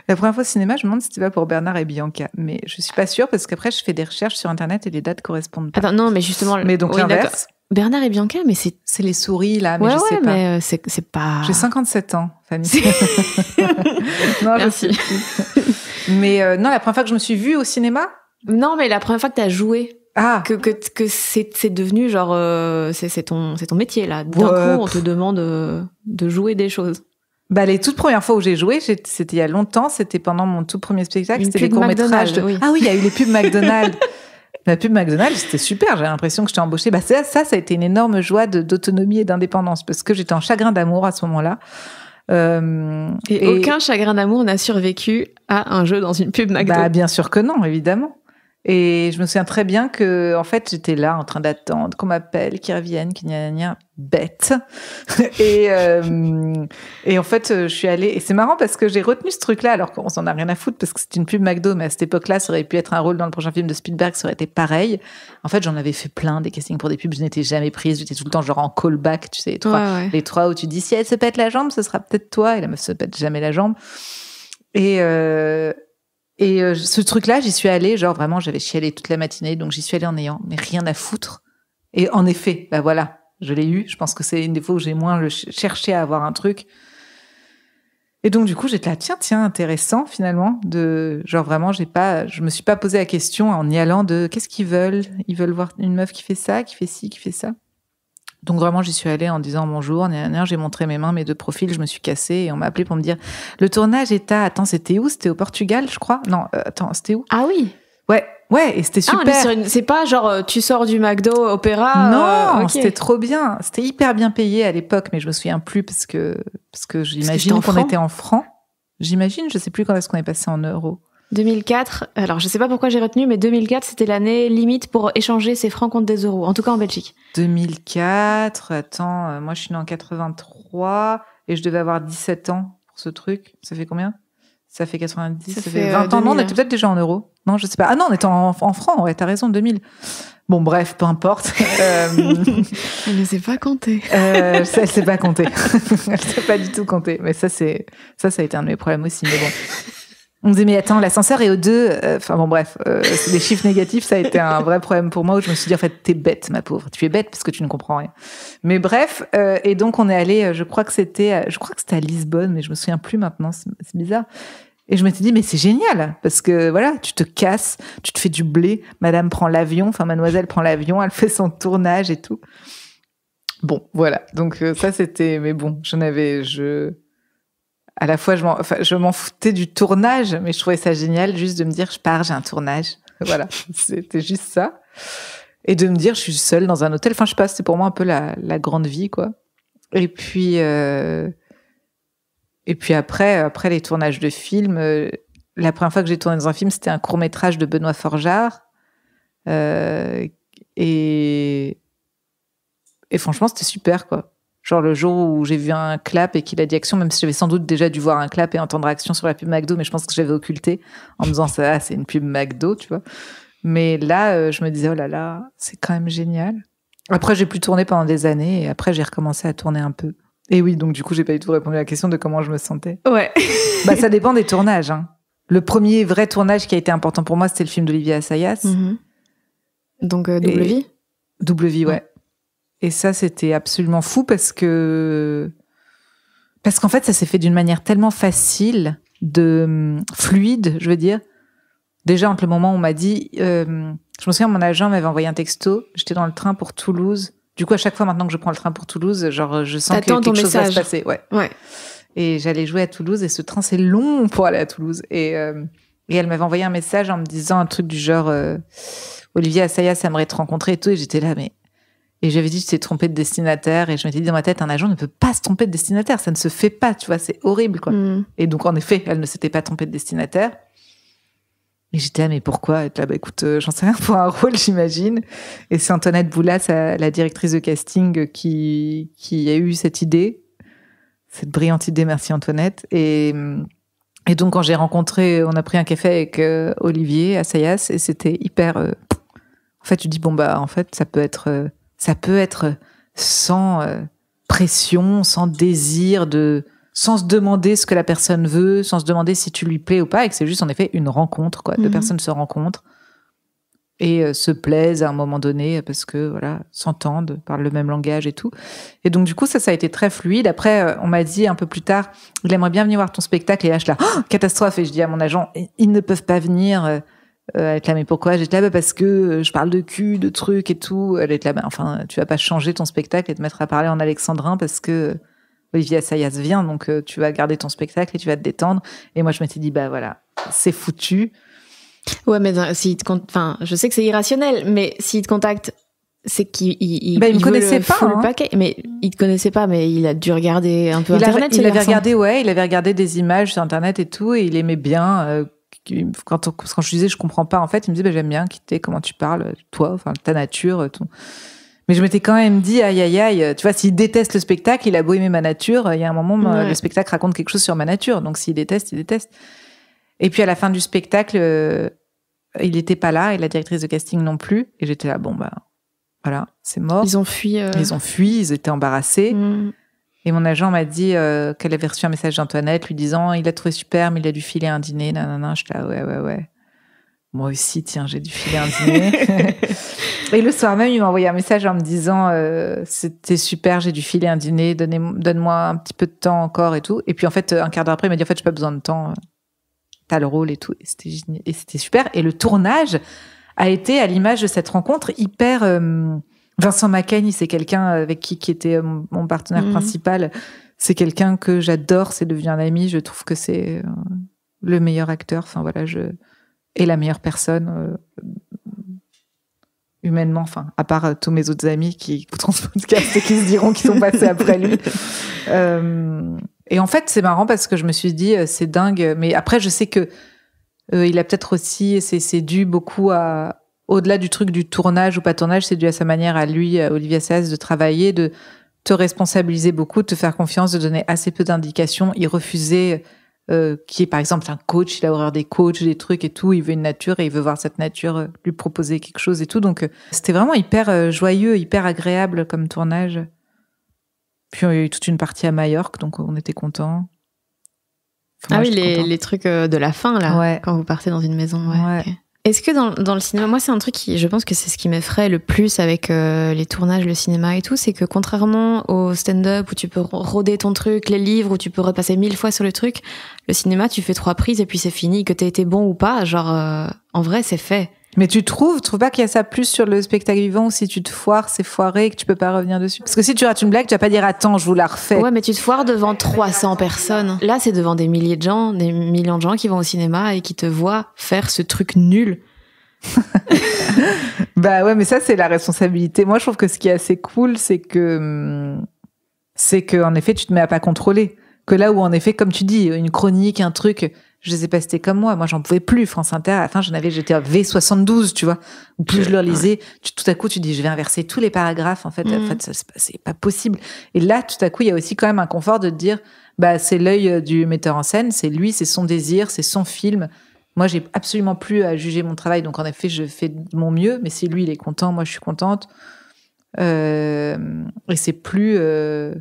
La première fois au cinéma, je me demande si c'était pas pour Bernard et Bianca, mais je suis pas sûre parce qu'après je fais des recherches sur internet et les dates correspondent pas. Attends, non, mais justement. Mais donc l'inverse. Bernard et Bianca, mais c'est. C'est les souris, là, mais je sais ouais, pas. mais euh, c'est pas. J'ai 57 ans, famille. non, Merci. mais euh, non, la première fois que je me suis vue au cinéma Non, mais la première fois que tu as joué. Ah. Que, que, que c'est devenu genre. Euh, c'est ton, ton métier, là. D'un coup, on te demande de jouer des choses bah, les toutes premières fois où j'ai joué, c'était il y a longtemps, c'était pendant mon tout premier spectacle, c'était les courts-métrages. Ah oui, il y a eu les pubs McDonald's. La pub McDonald's, c'était super. J'ai l'impression que je t'ai embauchée. Bah, ça, ça, a été une énorme joie d'autonomie et d'indépendance parce que j'étais en chagrin d'amour à ce moment-là. Euh, et, aucun chagrin d'amour n'a survécu à un jeu dans une pub McDonald's. Bah, bien sûr que non, évidemment. Et je me souviens très bien que, en fait, j'étais là en train d'attendre qu'on m'appelle, qu'ils reviennent, qu'il n'y a rien bête. et, euh, et en fait, je suis allée. Et c'est marrant parce que j'ai retenu ce truc-là, alors qu'on s'en a rien à foutre parce que c'est une pub McDo, mais à cette époque-là, ça aurait pu être un rôle dans le prochain film de Spielberg, ça aurait été pareil. En fait, j'en avais fait plein des castings pour des pubs, je n'étais jamais prise, j'étais tout le temps genre en callback, tu sais, les trois, les trois où tu dis si elle se pète la jambe, ce sera peut-être toi, et la meuf se pète jamais la jambe. Et, euh, et euh, ce truc-là, j'y suis allée, genre vraiment, j'avais chialé toute la matinée, donc j'y suis allée en ayant mais rien à foutre. Et en effet, bah voilà, je l'ai eu. Je pense que c'est une des fois où j'ai moins cherché à avoir un truc. Et donc du coup, j'étais là, tiens, tiens, intéressant finalement. De genre vraiment, j'ai pas, je me suis pas posé la question en y allant de qu'est-ce qu'ils veulent. Ils veulent voir une meuf qui fait ça, qui fait ci, qui fait ça. Donc vraiment, j'y suis allée en disant bonjour, j'ai montré mes mains, mes deux profils, je me suis cassée et on m'a appelé pour me dire le tournage est à. Attends, c'était où C'était au Portugal, je crois. Non, euh, attends, c'était où Ah oui. Ouais, ouais, et c'était ah, super. Ah, C'est pas genre euh, tu sors du McDo Opéra. Euh, non, c'était trop bien. C'était hyper bien payé à l'époque, mais je me souviens plus parce que parce que j'imagine qu'on était en francs. J'imagine, je sais plus quand est-ce qu'on est passé en euros. 2004, alors je sais pas pourquoi j'ai retenu, mais 2004, c'était l'année limite pour échanger ses francs contre des euros, en tout cas en Belgique. 2004, attends, euh, moi je suis née en 83 et je devais avoir 17 ans pour ce truc. Ça fait combien Ça fait 90, ça, fait, 20 euh, ans. Non, on était peut-être déjà en euros. Non, je sais pas. Ah non, on était en, francs, ouais, t'as raison, 2000. Bon, bref, peu importe. Euh, elle ne sait pas compter. euh, ne s'est pas compter. elle sait pas du tout compter. Mais ça, c'est ça, ça a été un de mes problèmes aussi. Mais bon. On me disait, mais attends, l'ascenseur est au 2. Euh, enfin bon, bref, euh, c'est des chiffres négatifs, ça a été un vrai problème pour moi où je me suis dit, en fait, t'es bête, ma pauvre. Tu es bête parce que tu ne comprends rien. Mais bref, euh, et donc on est allé, je crois que c'était, je crois que c'était à Lisbonne, mais je me souviens plus maintenant, c'est bizarre. Et je m'étais dit, mais c'est génial, parce que voilà, tu te casses, tu te fais du blé, madame prend l'avion, enfin mademoiselle prend l'avion, elle fait son tournage et tout. Bon, voilà. Donc ça, c'était, mais bon, j'en avais, je, à la fois, je m'en enfin, foutais du tournage, mais je trouvais ça génial juste de me dire, je pars, j'ai un tournage. Voilà, c'était juste ça. Et de me dire, je suis seule dans un hôtel. Enfin, je sais pas, c'était pour moi un peu la, la, grande vie, quoi. Et puis, euh, et puis après, après les tournages de films, euh, la première fois que j'ai tourné dans un film, c'était un court métrage de Benoît Forjard. Euh... et, et franchement, c'était super, quoi. Genre le jour où j'ai vu un clap et qu'il a dit action, même si j'avais sans doute déjà dû voir un clap et entendre action sur la pub McDo, mais je pense que j'avais occulté en me disant ça, c'est une pub McDo, tu vois. Mais là, euh, je me disais, oh là là, c'est quand même génial. Après, j'ai plus tourné pendant des années et après, j'ai recommencé à tourner un peu. Et oui, donc du coup, j'ai pas du tout répondu à la question de comment je me sentais. Ouais. bah, ça dépend des tournages. Hein. Le premier vrai tournage qui a été important pour moi, c'était le film d'Olivier Assayas. Mm-hmm. Donc, Double Vie Double Vie, ouais. Et ça, c'était absolument fou parce que parce qu'en fait, ça s'est fait d'une manière tellement facile, de fluide, je veux dire. Déjà entre le moment où on m'a dit, euh, je me souviens, mon agent m'avait envoyé un texto. J'étais dans le train pour Toulouse. Du coup, à chaque fois maintenant que je prends le train pour Toulouse, genre je sens que quelque chose va se passer. Ouais. ouais. Et j'allais jouer à Toulouse et ce train c'est long pour aller à Toulouse. Et euh, elle m'avait envoyé un message en me disant un truc du genre euh, Olivier ça aimerait te rencontrer et tout. Et j'étais là, mais et j'avais dit, tu t'es trompé de destinataire. Et je m'étais dit dans ma tête, un agent ne peut pas se tromper de destinataire. Ça ne se fait pas, tu vois, c'est horrible, quoi. Mm. Et donc, en effet, elle ne s'était pas trompée de destinataire. Et j'étais là, ah, mais pourquoi être là bah, Écoute, euh, j'en sais rien pour un rôle, j'imagine. Et c'est Antoinette Boulas, euh, la directrice de casting, euh, qui, qui a eu cette idée, cette brillante idée. Merci Antoinette. Et, et donc, quand j'ai rencontré, on a pris un café avec Olivier Assayas et c'était hyper. en fait, tu dis, bon, bah, en fait, ça peut être ça peut être sans euh, pression, sans désir de, sans se demander ce que la personne veut, sans se demander si tu lui plais ou pas, et que c'est juste en effet une rencontre, quoi. Deux mhm. personnes se rencontrent et euh, se plaisent à un moment donné parce que voilà, s'entendent, parlent le même langage et tout. Et donc du coup, ça, ça a été très fluide. Après, euh, on m'a dit un peu plus tard, il aimerait bien venir voir ton spectacle. Et là, là, oh, catastrophe. Et je dis à mon agent, ils ne peuvent pas venir. Euh, elle est là, mais pourquoi J'étais là bah, parce que euh, je parle de cul, de trucs et tout. Elle est là, bah, enfin, tu vas pas changer ton spectacle et te mettre à parler en alexandrin parce que Olivier Assayas vient, donc euh, tu vas garder ton spectacle et tu vas te détendre. Et moi, je m'étais dit, bah voilà, c'est foutu. Ouais, mais si il te enfin, je sais que c'est irrationnel, mais s'il te contacte, c'est qu'il il, bah, connaissait pas. Hein. Paquet, mais il te connaissait pas, mais il a dû regarder un peu il internet. il avait regardé, ouais, il avait regardé des images sur internet et tout, et il aimait bien quand, quand je disais je comprends pas, en fait, il me disait bah, j'aime bien quitter comment tu parles, toi, enfin ta nature, ton... Mais je m'étais quand même dit aïe aïe aïe, tu vois, s'il déteste le spectacle, il a beau aimer ma nature, il y a un moment euh, le spectacle raconte quelque chose sur ma nature, donc s'il déteste, il déteste. Et puis à la fin du spectacle, euh, il n'était pas là et la directrice de casting non plus, et j'étais là bon bah voilà, c'est mort. Ils ont fui. Euh. Ils ont fui, ils étaient embarrassés. Mm. Et mon agent m'a dit euh, qu'elle avait reçu un message d'Antoinette lui disant il a trouvé super, mais il a dû filer un dîner. je suis là, ouais, ouais, ouais. Moi aussi, tiens, j'ai dû filer un dîner. et le soir même, il m'a envoyé un message en me disant euh, c'était super, j'ai dû filer un dîner, donne-moi un petit peu de temps encore et tout. Et puis en fait, un quart d'heure après, il m'a dit en fait, j'ai pas besoin de temps, euh, t'as le rôle et tout. Et c'était super. Et le tournage a été à l'image de cette rencontre hyper. Vincent Macaigne, c'est quelqu'un euh, avec qui, qui était euh, mon partenaire mhm. principal. C'est quelqu'un que j'adore, c'est devenu un ami. Je trouve que c'est euh, le meilleur acteur. Enfin voilà, je et la meilleure personne humainement, enfin, à part tous mes autres amis qui écouteront ce podcast et qui se diront qu'ils sont passés après lui. et en fait, c'est marrant parce que je me suis dit, c'est dingue. Mais après, je sais que il a peut-être aussi, c'est dû beaucoup à, au-delà du truc du tournage ou pas tournage, c'est dû à sa manière à lui, à Olivia Sass, de travailler, de te responsabiliser beaucoup, de te faire confiance, de donner assez peu d'indications. Il refusait euh, qui est par exemple un coach, il a horreur des coachs, des trucs et tout, il veut une nature et il veut voir cette nature euh, lui proposer quelque chose et tout. Donc euh, c'était vraiment hyper euh, joyeux, hyper agréable comme tournage. Puis on a eu toute une partie à Majorque, donc on était contents. ah oui, les, trucs de la fin, là, quand vous partez dans une maison. Ouais, est-ce que dans, le cinéma, moi c'est un truc qui, je pense que c'est ce qui m'effraie le plus avec euh, les tournages, le cinéma et tout, c'est que contrairement au stand-up où tu peux rôder ton truc, les livres où tu peux repasser mille fois sur le truc, le cinéma tu fais trois prises et puis c'est fini, que t'aies été bon ou pas, genre euh, en vrai c'est fait. Mais tu trouves, tu trouves pas qu'il y a ça plus sur le spectacle vivant où si tu te foires, c'est foiré et que tu peux pas revenir dessus Parce que si tu rates une blague, tu vas pas dire attends, je vous la refais. Ouais, mais tu te foires devant 300 personnes. Là, c'est devant des milliers de gens, des millions de gens qui vont au cinéma et qui te voient faire ce truc nul. bah ouais, mais ça, c'est la responsabilité. Moi, je trouve que ce qui est assez cool, c'est que, c'est que, en effet, tu te mets à pas contrôler. Que là où, en effet, comme tu dis, une chronique, un truc, je les ai pas c'était comme moi. Moi, j'en pouvais plus, France Inter. Enfin, j'étais à V72, tu vois. Plus je leur lisais, tout à coup, tu dis, je vais inverser tous les paragraphes, en fait. ce En mhm. fait, c'est pas possible. Et là, tout à coup, il y a aussi quand même un confort de te dire, bah, c'est l'œil euh, du metteur en scène, c'est lui, c'est son désir, c'est son film. Moi, j'ai absolument plus à juger mon travail. Donc, en effet, je fais mon mieux. Mais si lui, il est content, moi, je suis contente. Euh, et c'est plus, euh,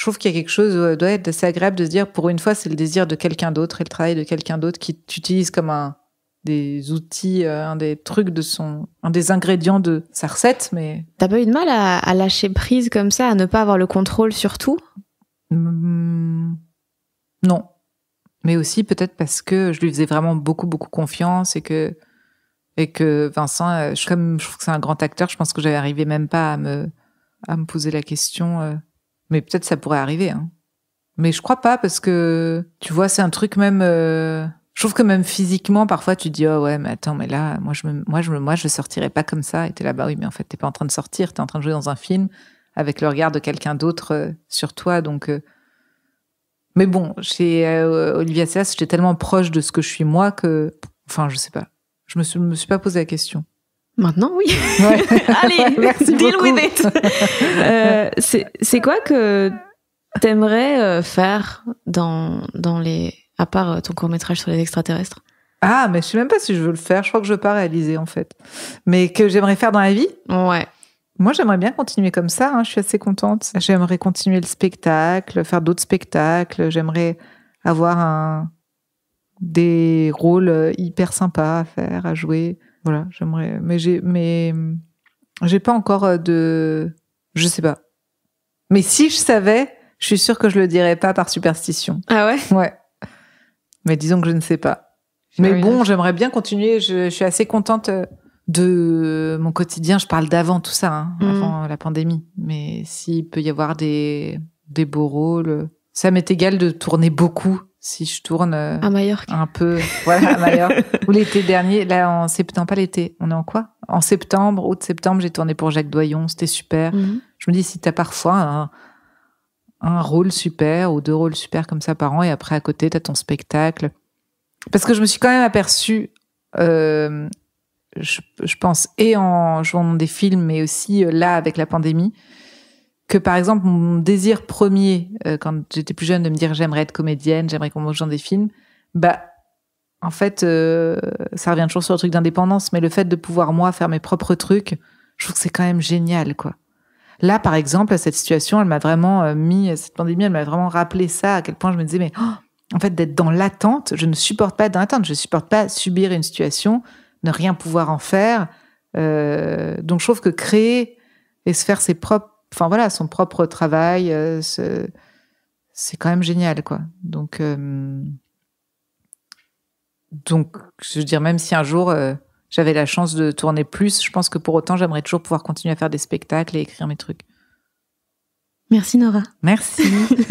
je trouve qu'il y a quelque chose euh, doit être assez agréable de se dire pour une fois c'est le désir de quelqu'un d'autre et le travail de quelqu'un d'autre qui t'utilise comme un des outils, euh, un des trucs de son, un des ingrédients de sa recette, mais. T'as pas eu de mal à, lâcher prise comme ça, à ne pas avoir le contrôle sur tout hmm, Non. Mais aussi peut-être parce que je lui faisais vraiment beaucoup, beaucoup confiance et que, et que Vincent, euh, comme je trouve que c'est un grand acteur, je pense que j'avais arrivé même pas à me, à me poser la question mais peut-être ça pourrait arriver. Hein. Mais je crois pas parce que, tu vois, c'est un truc même. Euh, je trouve que même physiquement, parfois, tu dis, oh ouais, mais attends, mais là, moi, je me, moi, je moi, je sortirais pas comme ça. Et t'es là, bas oui, mais en fait, t'es pas en train de sortir, t'es en train de jouer dans un film avec le regard de quelqu'un d'autre euh, sur toi. Donc, euh, mais bon, chez Olivia Sass, j'étais tellement proche de ce que je suis moi que, enfin, je sais pas. Je me suis, me suis pas posé la question. Maintenant, oui. Allez, Merci deal with it. c'est quoi que t'aimerais euh, faire dans, dans les. à part euh, ton court-métrage sur les extraterrestres Ah, mais je sais même pas si je veux le faire. Je crois que je veux pas réaliser, en fait. Mais que j'aimerais faire dans la vie Ouais. Moi, j'aimerais bien continuer comme ça. Hein. Je suis assez contente. J'aimerais continuer le spectacle, faire d'autres spectacles. J'aimerais avoir un... des rôles euh, hyper sympas à faire, à jouer. Voilà, j'aimerais. Mais j'ai, mais j'ai pas encore euh, de. Je sais pas. Mais si je savais, je suis sûre que je le dirais pas par superstition. Ah ouais Ouais. Mais disons que je ne sais pas. Mais bon, j'aimerais bien continuer. Je, suis assez contente euh, de mon quotidien. Je parle d'avant tout ça, hein, mm. avant la pandémie. Mais s'il peut y avoir des, des beaux rôles, ça m'est égal de tourner beaucoup si je tourne euh, à un peu voilà à Mallorca ou l'été dernier là en septembre pas l'été on est en quoi en septembre août septembre j'ai tourné pour Jacques Doyon c'était super mhm. je me dis si t'as parfois un, un, rôle super ou deux rôles super comme ça par an et après à côté t'as ton spectacle parce que je me suis quand même aperçue euh, je, pense et en jouant des films mais aussi euh, là avec la pandémie que par exemple mon désir premier euh, quand j'étais plus jeune de me dire j'aimerais être comédienne, j'aimerais qu'on mange dans des films, bah en fait euh, ça revient toujours sur le truc d'indépendance, mais le fait de pouvoir moi faire mes propres trucs, je trouve que c'est quand même génial quoi. Là par exemple cette situation elle m'a vraiment euh, mis cette pandémie elle m'a vraiment rappelé ça à quel point je me disais mais oh, en fait d'être dans l'attente, je ne supporte pas dans l'attente, je ne supporte pas subir une situation, ne rien pouvoir en faire. donc je trouve que créer et se faire ses propres enfin voilà, son propre travail. Euh, c'est quand même génial, quoi. Donc, euh, donc, je veux dire, même si un jour euh, j'avais la chance de tourner plus, je pense que pour autant, j'aimerais toujours pouvoir continuer à faire des spectacles et écrire mes trucs. Merci Nora. Merci.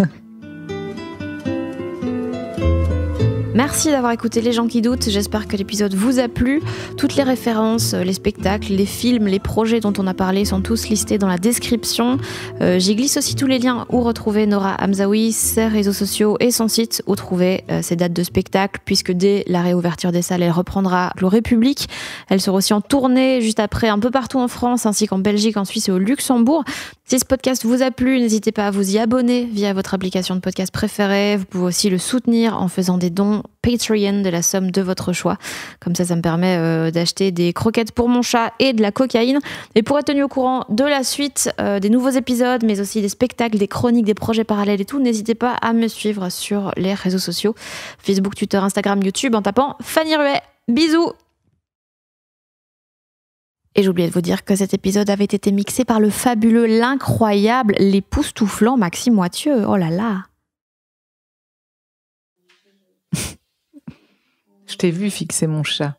Merci d'avoir écouté Les gens qui doutent, j'espère que l'épisode vous a plu. Toutes les références, euh, les spectacles, les films, les projets dont on a parlé sont tous listés dans la description. Euh, j'y glisse aussi tous les liens où retrouver Nora Hamzaoui, ses réseaux sociaux et son site, où trouver euh, ses dates de spectacle, puisque dès la réouverture des salles, elle reprendra le République. Elle sera aussi en tournée juste après un peu partout en France, ainsi qu'en Belgique, en Suisse et au Luxembourg. Si ce podcast vous a plu, n'hésitez pas à vous y abonner via votre application de podcast préférée. Vous pouvez aussi le soutenir en faisant des dons Patreon de la somme de votre choix. Comme ça, ça me permet euh, d'acheter des croquettes pour mon chat et de la cocaïne. Et pour être tenu au courant de la suite, euh, des nouveaux épisodes, mais aussi des spectacles, des chroniques, des projets parallèles et tout, n'hésitez pas à me suivre sur les réseaux sociaux Facebook, Twitter, Instagram, YouTube en tapant Fanny Ruet. Bisous et j'ai oublié de vous dire que cet épisode avait été mixé par le fabuleux, l'incroyable, l'époustouflant Maxime Moitieu. Oh là là Je t'ai vu fixer mon chat.